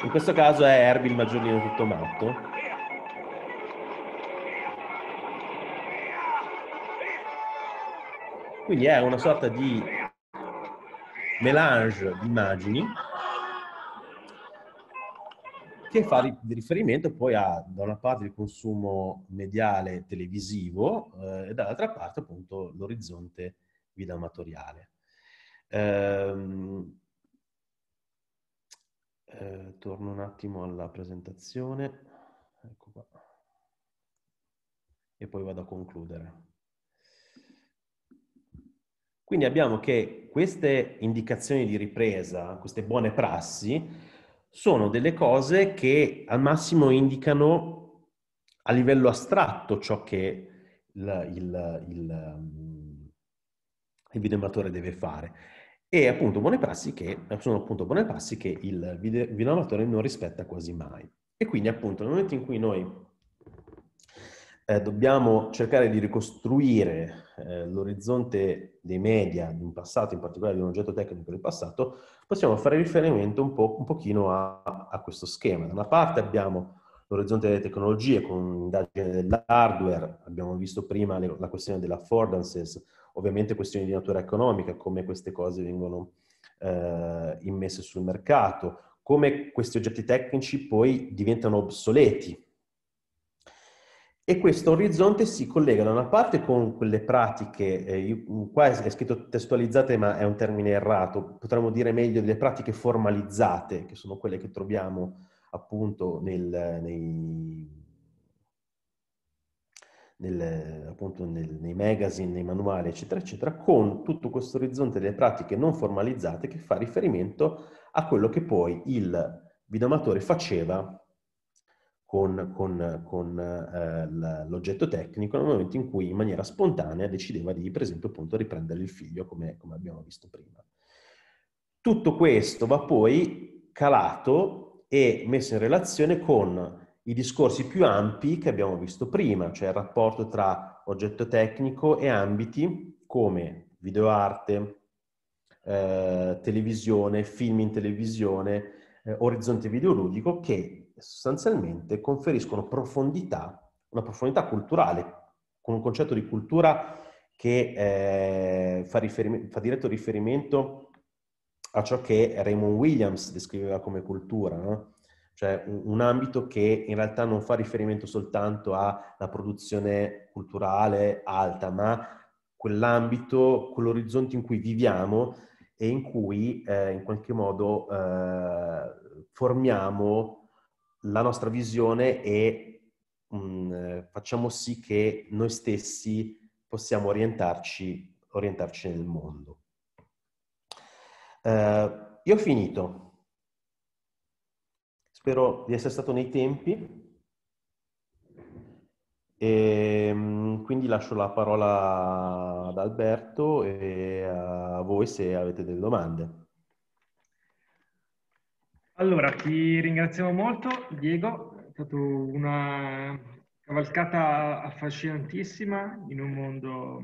In questo caso è Herbie il maggiorino tutto matto. Quindi è una sorta di melange di immagini che fa riferimento poi a, da una parte, il consumo mediale televisivo eh, e dall'altra parte, appunto, l'orizzonte vita amatoriale. Ehm, eh, torno un attimo alla presentazione. Ecco qua. E poi vado a concludere. Quindi abbiamo che queste indicazioni di ripresa, queste buone prassi, sono delle cose che al massimo indicano a livello astratto ciò che il, il, il, mm, il videomatore deve fare e appunto buone prassi che, sono appunto buone prassi che il vino amatore non rispetta quasi mai. E quindi appunto nel momento in cui noi eh, dobbiamo cercare di ricostruire eh, l'orizzonte dei media di un passato, in particolare di un oggetto tecnico del passato, possiamo fare riferimento un, po', un pochino a, a questo schema. Da una parte abbiamo l'orizzonte delle tecnologie con un'indagine dell'hardware, abbiamo visto prima le, la questione delle dell'affordances, ovviamente questioni di natura economica, come queste cose vengono eh, immesse sul mercato, come questi oggetti tecnici poi diventano obsoleti. E questo orizzonte si collega da una parte con quelle pratiche, eh, mm, qua è scritto testualizzate ma è un termine errato, potremmo dire meglio delle pratiche formalizzate, che sono quelle che troviamo appunto nel, nei, nel, appunto nel, nei magazine, nei manuali, eccetera, eccetera, con tutto questo orizzonte delle pratiche non formalizzate che fa riferimento a quello che poi il videoamatore faceva con, con, con eh, l'oggetto tecnico nel momento in cui in maniera spontanea decideva di, per esempio, appunto, riprendere il figlio, come, come abbiamo visto prima. Tutto questo va poi calato e messo in relazione con i discorsi più ampi che abbiamo visto prima, cioè il rapporto tra oggetto tecnico e ambiti come videoarte, eh, televisione, film in televisione, eh, orizzonte videoludico, che sostanzialmente conferiscono profondità, una profondità culturale, con un concetto di cultura che eh, fa, riferim- fa diretto riferimento a ciò che Raymond Williams descriveva come cultura, no? cioè un, ambito che in realtà non fa riferimento soltanto alla produzione culturale alta, ma quell'ambito, quell'orizzonte in cui viviamo e in cui eh, in qualche modo eh, formiamo la nostra visione e mh, mm, facciamo sì che noi stessi possiamo orientarci, orientarci nel mondo. Eh, io ho finito. Spero di essere stato nei tempi. E, ehm, quindi lascio la parola ad Alberto e a voi se avete delle domande. Allora, ti ringraziamo molto, Diego. È stata una cavalcata affascinantissima in un mondo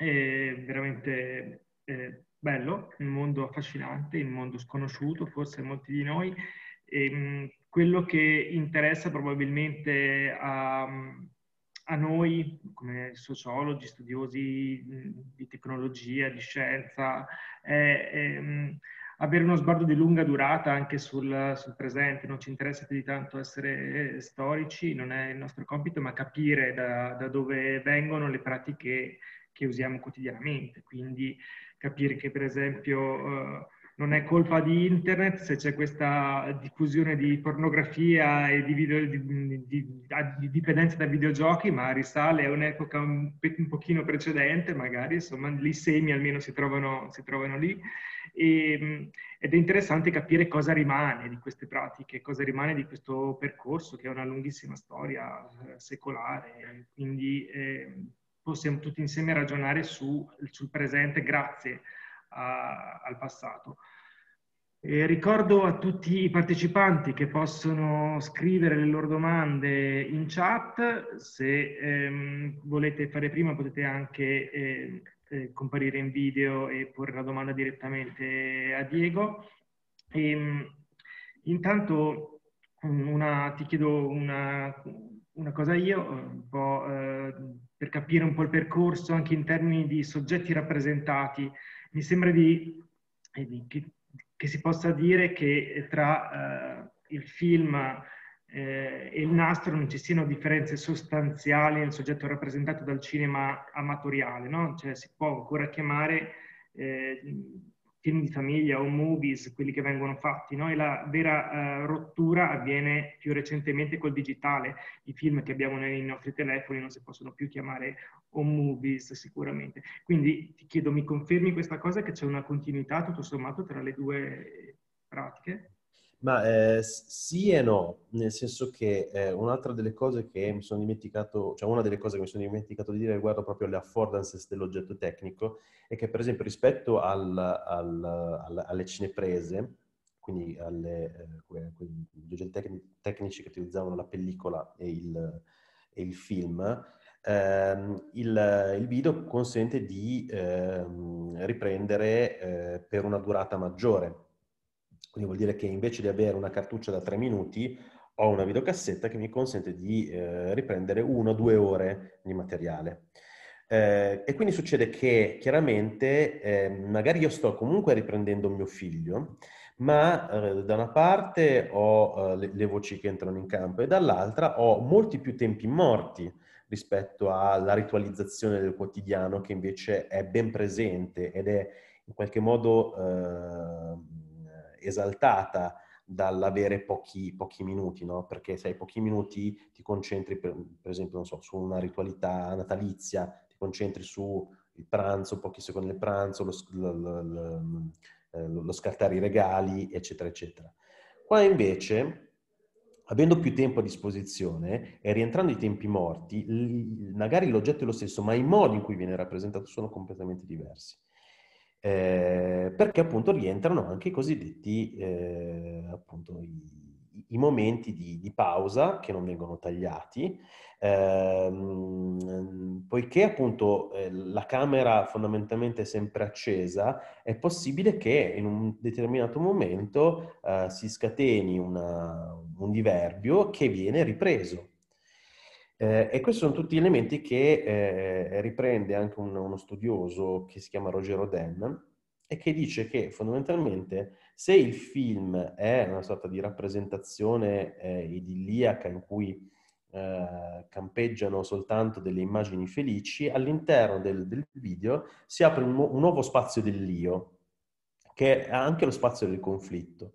eh, veramente eh, bello, un mondo affascinante, un mondo sconosciuto forse a molti di noi e, ehm, quello che interessa probabilmente a, a, noi, come sociologi, studiosi di tecnologia, di scienza, è, è ehm, avere uno sguardo di lunga durata anche sul, sul, presente. Non ci interessa più di tanto essere storici, non è il nostro compito, ma capire da, da dove vengono le pratiche che usiamo quotidianamente. Quindi capire che, per esempio, eh, non è colpa di internet se c'è questa diffusione di pornografia e di, video, di, di, di dipendenza da videogiochi, ma risale a un'epoca un, un, pochino precedente, magari, insomma, i semi almeno si trovano, si trovano lì. E, ehm, ed è interessante capire cosa rimane di queste pratiche, cosa rimane di questo percorso che è una lunghissima storia eh, secolare. Quindi eh, possiamo tutti insieme ragionare su, sul presente grazie a, al passato. E ricordo a tutti i partecipanti che possono scrivere le loro domande in chat, se ehm, volete fare prima potete anche ehm, eh, comparire in video e porre la domanda direttamente a Diego. E, ehm, intanto mm, una, ti chiedo una, una, cosa io, eh, un po', eh, per capire un po' il percorso anche in termini di soggetti rappresentati mi sembra di, eh, di, che, che, si possa dire che eh, tra eh, il film eh, e il nastro non ci siano differenze sostanziali nel soggetto rappresentato dal cinema amatoriale, no? cioè si può ancora chiamare eh, film di famiglia o movies, quelli che vengono fatti, no? e la vera eh, rottura avviene più recentemente col digitale. I film che abbiamo nei nostri telefoni non si possono più chiamare home movies sicuramente. Quindi ti chiedo, mi confermi questa cosa che c'è una continuità tutto sommato tra le due pratiche? Ma eh, sì e no, nel senso che eh, un'altra delle cose che mi sono dimenticato, cioè una delle cose che mi sono dimenticato di dire riguardo proprio alle affordances dell'oggetto tecnico, è che per esempio rispetto al, al, al, alle cineprese, quindi alle, eh, agli oggetti tecnici che utilizzavano la pellicola e il, e il film, ehm, il, il, video consente di ehm, riprendere eh, per una durata maggiore quindi vuol dire che invece di avere una cartuccia da 3 minuti, ho una videocassetta che mi consente di eh, riprendere una o due ore di materiale. Eh, e quindi succede che chiaramente eh, magari io sto comunque riprendendo mio figlio, ma eh, da una parte ho eh, le, le, voci che entrano in campo e dall'altra ho molti più tempi morti rispetto alla ritualizzazione del quotidiano che invece è ben presente ed è in qualche modo ehm, esaltata dall'avere pochi, pochi minuti, no? Perché se hai pochi minuti ti concentri, per, per esempio, so, su una ritualità natalizia, ti concentri su il pranzo, pochi secondi del pranzo, lo, lo, eh, lo, lo scartare i regali, eccetera, eccetera. Qua invece avendo più tempo a disposizione e rientrando i tempi morti, magari l'oggetto è lo stesso, ma i modi in cui viene rappresentato sono completamente diversi eh, perché appunto rientrano anche i cosiddetti eh, appunto, i, i, momenti di, di, pausa che non vengono tagliati, ehm, poiché appunto eh, la camera fondamentalmente è sempre accesa, è possibile che in un determinato momento eh, si scateni una, un diverbio che viene ripreso. Eh, e questi sono tutti elementi che eh, riprende anche un, uno studioso che si chiama Roger Oden e che dice che fondamentalmente se il film è una sorta di rappresentazione eh, idilliaca in cui eh, campeggiano soltanto delle immagini felici, all'interno del, del video si apre un, un nuovo spazio dell'io, che è anche lo spazio del conflitto.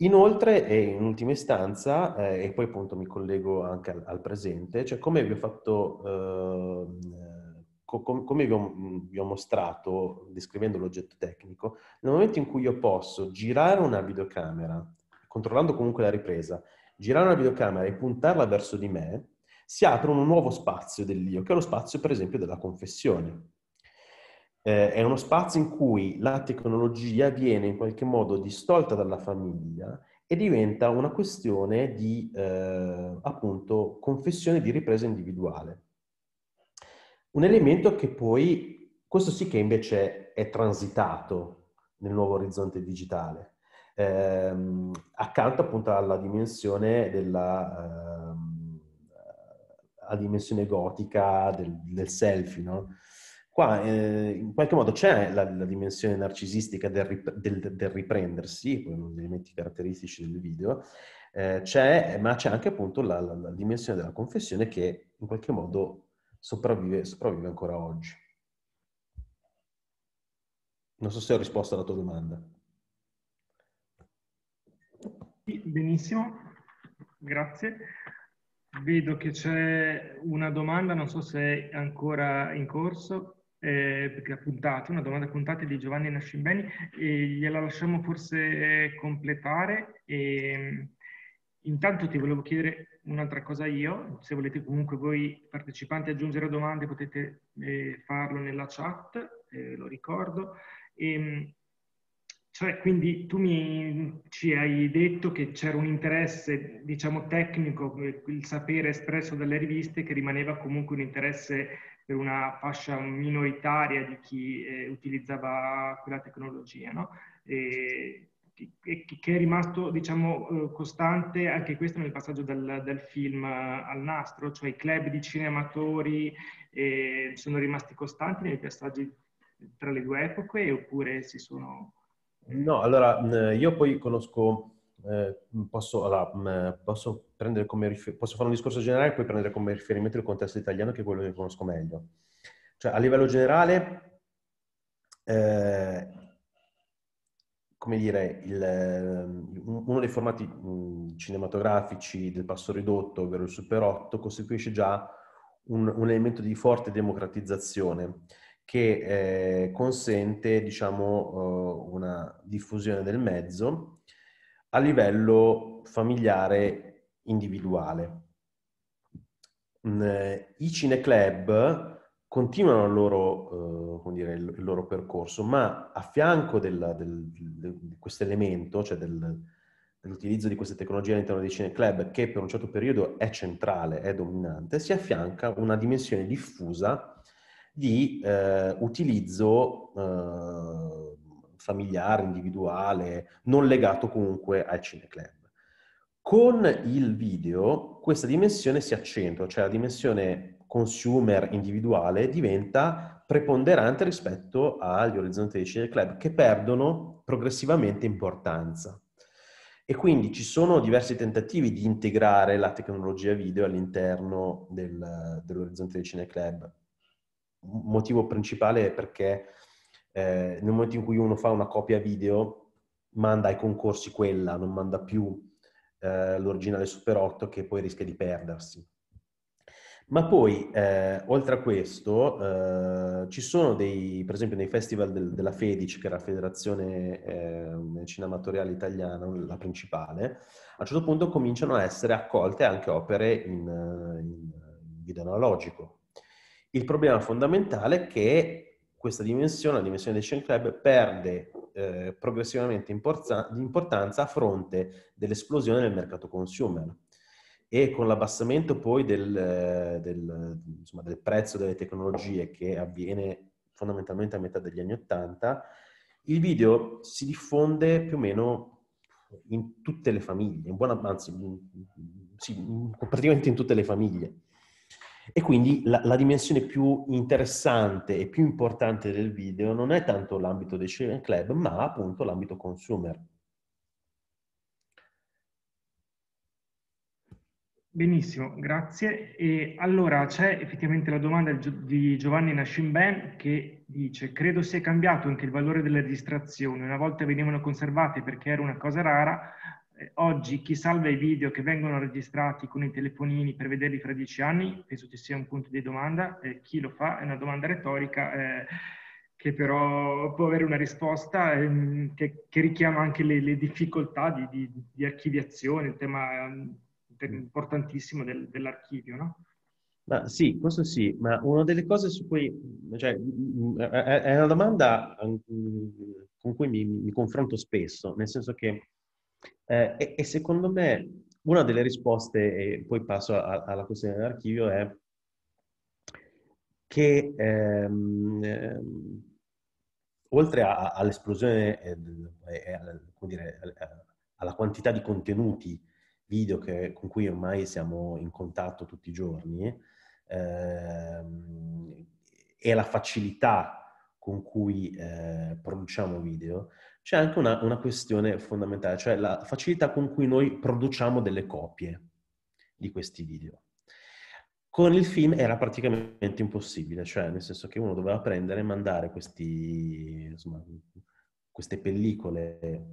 Inoltre, e in ultima istanza, eh, e poi appunto mi collego anche al, al presente, cioè come vi ho fatto, eh, com, come vi ho, vi ho, mostrato descrivendo l'oggetto tecnico, nel momento in cui io posso girare una videocamera, controllando comunque la ripresa, girare una videocamera e puntarla verso di me, si apre un nuovo spazio dell'io, che è lo spazio per esempio della confessione eh, è uno spazio in cui la tecnologia viene in qualche modo distolta dalla famiglia e diventa una questione di eh, appunto confessione di ripresa individuale. Un elemento che poi, questo sì che invece è transitato nel nuovo orizzonte digitale, ehm, accanto appunto alla dimensione della... Ehm, dimensione gotica del, del selfie, no? Qua eh, in qualche modo c'è la, la dimensione narcisistica del, rip- del, del riprendersi, uno degli elementi caratteristici del video, eh, c'è, ma c'è anche appunto la, la, la, dimensione della confessione che in qualche modo sopravvive, sopravvive ancora oggi. Non so se ho risposto alla tua domanda. Benissimo, grazie. Vedo che c'è una domanda, non so se è ancora in corso eh, perché una domanda puntata di Giovanni Nascimbeni, e gliela lasciamo forse eh, completare. E, ehm, intanto ti volevo chiedere un'altra cosa io, se volete comunque voi partecipanti aggiungere domande potete eh, farlo nella chat, eh, lo ricordo. E, ehm, cioè, quindi tu mi, ci hai detto che c'era un interesse, diciamo, tecnico, eh, il sapere espresso dalle riviste, che rimaneva comunque un interesse per una fascia minoritaria di chi eh, utilizzava quella tecnologia, no? e, che, è rimasto diciamo, eh, costante anche questo nel passaggio dal, dal film eh, al nastro, cioè i club di cinematori eh, sono rimasti costanti nei passaggi tra le due epoche oppure si sono... Eh, no, allora io poi conosco eh, posso, allora, mm, posso, rifer- posso, fare un discorso generale e poi prendere come riferimento il contesto italiano che è quello che conosco meglio. Cioè, a livello generale, eh, come dire, il, mm, uno dei formati mm, cinematografici del passo ridotto, ovvero il Super 8, costituisce già un, un elemento di forte democratizzazione che eh, consente diciamo, eh, una diffusione del mezzo a livello familiare individuale. Mm, eh, I cineclub continuano il loro, eh, dire, il loro percorso, ma a fianco del, del, di questo elemento, cioè dell'utilizzo di queste tecnologie all'interno dei cineclub, che per un certo periodo è centrale, è dominante, si affianca una dimensione diffusa di eh, utilizzo eh, familiare, individuale, non legato comunque al cineclub. Con il video questa dimensione si accentua, cioè la dimensione consumer individuale diventa preponderante rispetto agli orizzonti dei cineclub che perdono progressivamente importanza. E quindi ci sono diversi tentativi di integrare la tecnologia video all'interno del, dell'orizzonte dei cineclub. Motivo principale è perché eh, nel momento in cui uno fa una copia video, manda ai concorsi quella, non manda più eh, l'originale Super 8 che poi rischia di perdersi. Ma poi, eh, oltre a questo, eh, ci sono dei, per esempio, nei festival del, della FEDIC, che è la federazione eh, cineamatoriale italiana, la principale, a un certo punto cominciano a essere accolte anche opere in, eh, in video analogico. Il problema fondamentale è che questa dimensione, la dimensione del chain Club, perde eh, progressivamente di importanza a fronte dell'esplosione del mercato consumer e con l'abbassamento poi del, del, insomma, del prezzo delle tecnologie che avviene fondamentalmente a metà degli anni Ottanta, il video si diffonde più o meno in tutte le famiglie, in buona, anzi, in, sì, praticamente in tutte le famiglie. E quindi la, la, dimensione più interessante e più importante del video non è tanto l'ambito dei children club, ma appunto l'ambito consumer. Benissimo, grazie. E allora c'è effettivamente la domanda di Giovanni Nascimben che dice credo sia cambiato anche il valore della distrazione. Una volta venivano conservate perché era una cosa rara, eh, oggi chi salva i video che vengono registrati con i telefonini per vederli fra dieci anni, penso ci sia un punto di domanda, eh, chi lo fa è una domanda retorica eh, che però può avere una risposta ehm, che, che, richiama anche le, le difficoltà di, di, di, archiviazione, il tema ehm, mm. importantissimo del, dell'archivio. No? Ma sì, questo sì, ma una delle cose su cui, cioè, mm, è una domanda con cui mi, mi confronto spesso, nel senso che eh, e, e, secondo me una delle risposte, e poi passo a, alla questione dell'archivio, è che ehm, ehm, oltre a, all'esplosione eh, eh, alla, dire, alla quantità di contenuti video che, con cui ormai siamo in contatto tutti i giorni ehm, e la facilità con cui eh, produciamo video, c'è anche una, una questione fondamentale, cioè la facilità con cui noi produciamo delle copie di questi video. Con il film era praticamente impossibile, cioè nel senso che uno doveva prendere e mandare questi, insomma, queste pellicole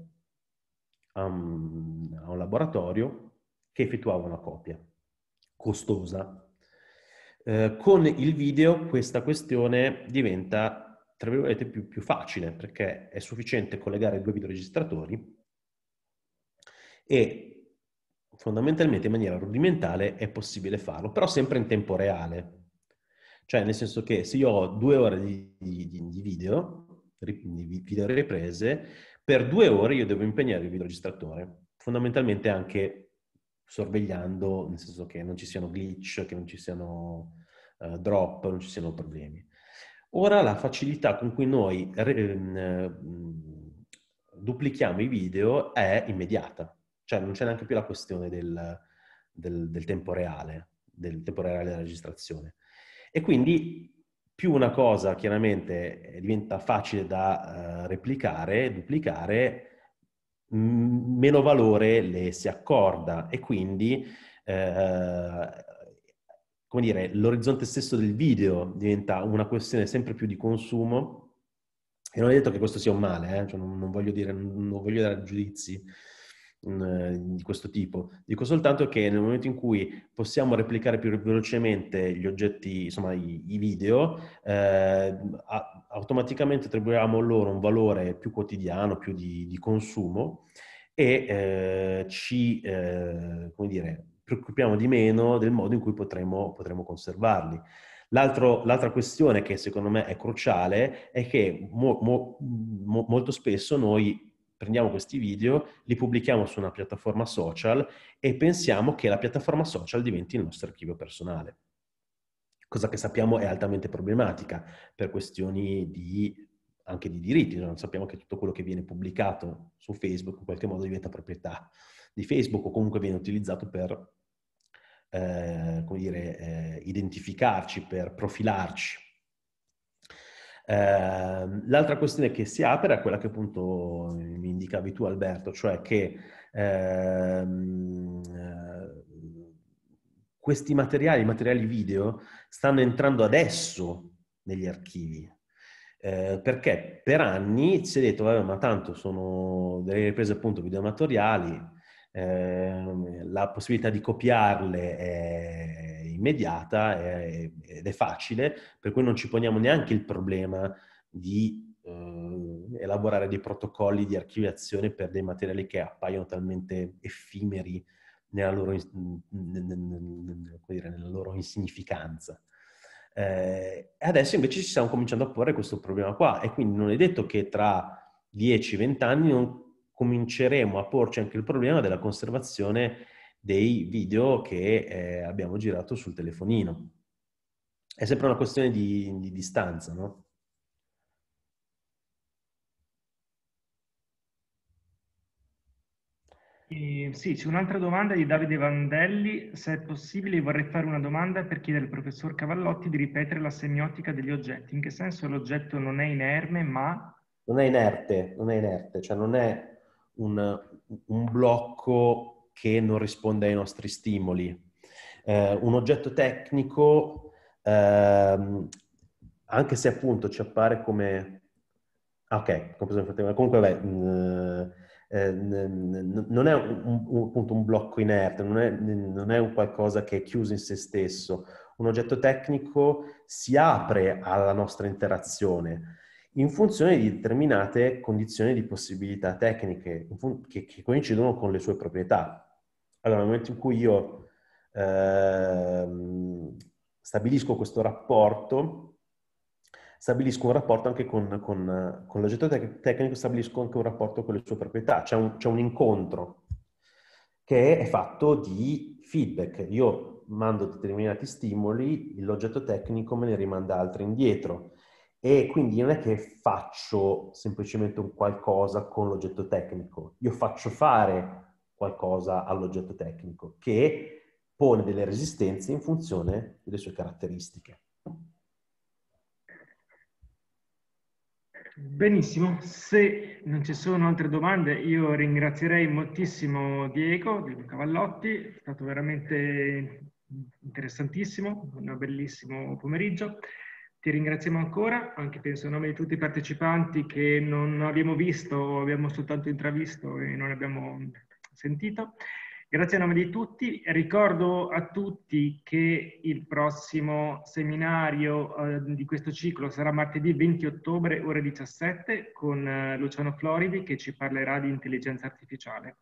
a un, a un laboratorio che effettuava una copia costosa. Eh, con il video questa questione diventa tra virgolette, più, più facile, perché è sufficiente collegare due videoregistratori e fondamentalmente in maniera rudimentale è possibile farlo, però sempre in tempo reale. Cioè, nel senso che se io ho due ore di, di, di video, di video riprese, per due ore io devo impegnare il videoregistratore, fondamentalmente anche sorvegliando, nel senso che non ci siano glitch, che non ci siano uh, drop, non ci siano problemi. Ora la facilità con cui noi ehm, mm, duplichiamo i video è immediata, cioè non c'è neanche più la questione del, del, del tempo reale, del tempo reale della registrazione. E quindi più una cosa chiaramente diventa facile da eh, replicare, duplicare, meno valore le si accorda e quindi uh, come dire, l'orizzonte stesso del video diventa una questione sempre più di consumo. E non è detto che questo sia un male, eh? cioè non, non, voglio dire, non voglio dare giudizi mm, di questo tipo. Dico soltanto che nel momento in cui possiamo replicare più velocemente gli oggetti, insomma i, i video, eh, a, automaticamente attribuiamo loro un valore più quotidiano, più di, di consumo e eh, ci, eh, come dire, preoccupiamo di meno del modo in cui potremo, potremo conservarli. L'altro, l'altra questione che secondo me è cruciale è che mo, mo, mo, molto spesso noi prendiamo questi video, li pubblichiamo su una piattaforma social e pensiamo che la piattaforma social diventi il nostro archivio personale. Cosa che sappiamo è altamente problematica per questioni di, anche di diritti. Non sappiamo che tutto quello che viene pubblicato su Facebook in qualche modo diventa proprietà di Facebook o comunque viene utilizzato per eh, come dire, eh, identificarci, per profilarci. Eh, l'altra questione che si apre è quella che appunto mi indicavi tu Alberto, cioè che ehm, eh, questi materiali, i materiali video, stanno entrando adesso negli archivi, eh, perché per anni si è detto, vabbè, ma tanto sono delle riprese appunto videoamatoriali, Ehm, la possibilità di copiarle è immediata è, ed è facile, per cui non ci poniamo neanche il problema di eh, elaborare dei protocolli di archiviazione per dei materiali che appaiono talmente effimeri nella loro, nella loro insignificanza. Eh, adesso invece ci stiamo cominciando a porre questo problema qua e quindi non è detto che tra 10-20 anni non cominceremo a porci anche il problema della conservazione dei video che eh, abbiamo girato sul telefonino. È sempre una questione di, di distanza, no? Eh, sì, c'è un'altra domanda di Davide Vandelli. Se è possibile vorrei fare una domanda per chiedere al professor Cavallotti di ripetere la semiotica degli oggetti. In che senso l'oggetto non è inerme ma... Non è inerte, non è inerte, cioè non è un, un blocco che non risponde ai nostri stimoli. Eh, un oggetto tecnico, ehm, anche se appunto ci appare come... Ah, ok, comunque beh, mh, mm, eh, mh, non è un, appunto un blocco inerte, non è, non è un qualcosa che è chiuso in se stesso. Un oggetto tecnico si apre alla nostra interazione, in funzione di determinate condizioni di possibilità tecniche fun- che, che, coincidono con le sue proprietà. Allora, nel momento in cui io ehm, stabilisco questo rapporto, stabilisco un rapporto anche con, con, con l'oggetto tec- tecnico, stabilisco anche un rapporto con le sue proprietà, c'è un, c'è un incontro che è fatto di feedback. Io mando determinati stimoli, l'oggetto tecnico me ne rimanda altri indietro e quindi non è che faccio semplicemente un qualcosa con l'oggetto tecnico, io faccio fare qualcosa all'oggetto tecnico che pone delle resistenze in funzione delle sue caratteristiche. Benissimo, se non ci sono altre domande io ringrazierei moltissimo Diego, Diego Cavallotti, è stato veramente interessantissimo, un bellissimo pomeriggio. Ti ringraziamo ancora, anche penso a nome di tutti i partecipanti che non abbiamo visto, abbiamo soltanto intravisto e non abbiamo sentito. Grazie a nome di tutti. Ricordo a tutti che il prossimo seminario eh, di questo ciclo sarà martedì 20 ottobre, ore 17, con eh, Luciano Floridi che ci parlerà di intelligenza artificiale.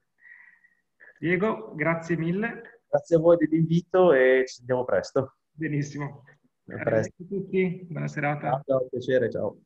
Diego, grazie mille. Grazie a voi dell'invito e ci vediamo presto. Benissimo. A presto a tutti, buona serata. ciao piacere, ciao.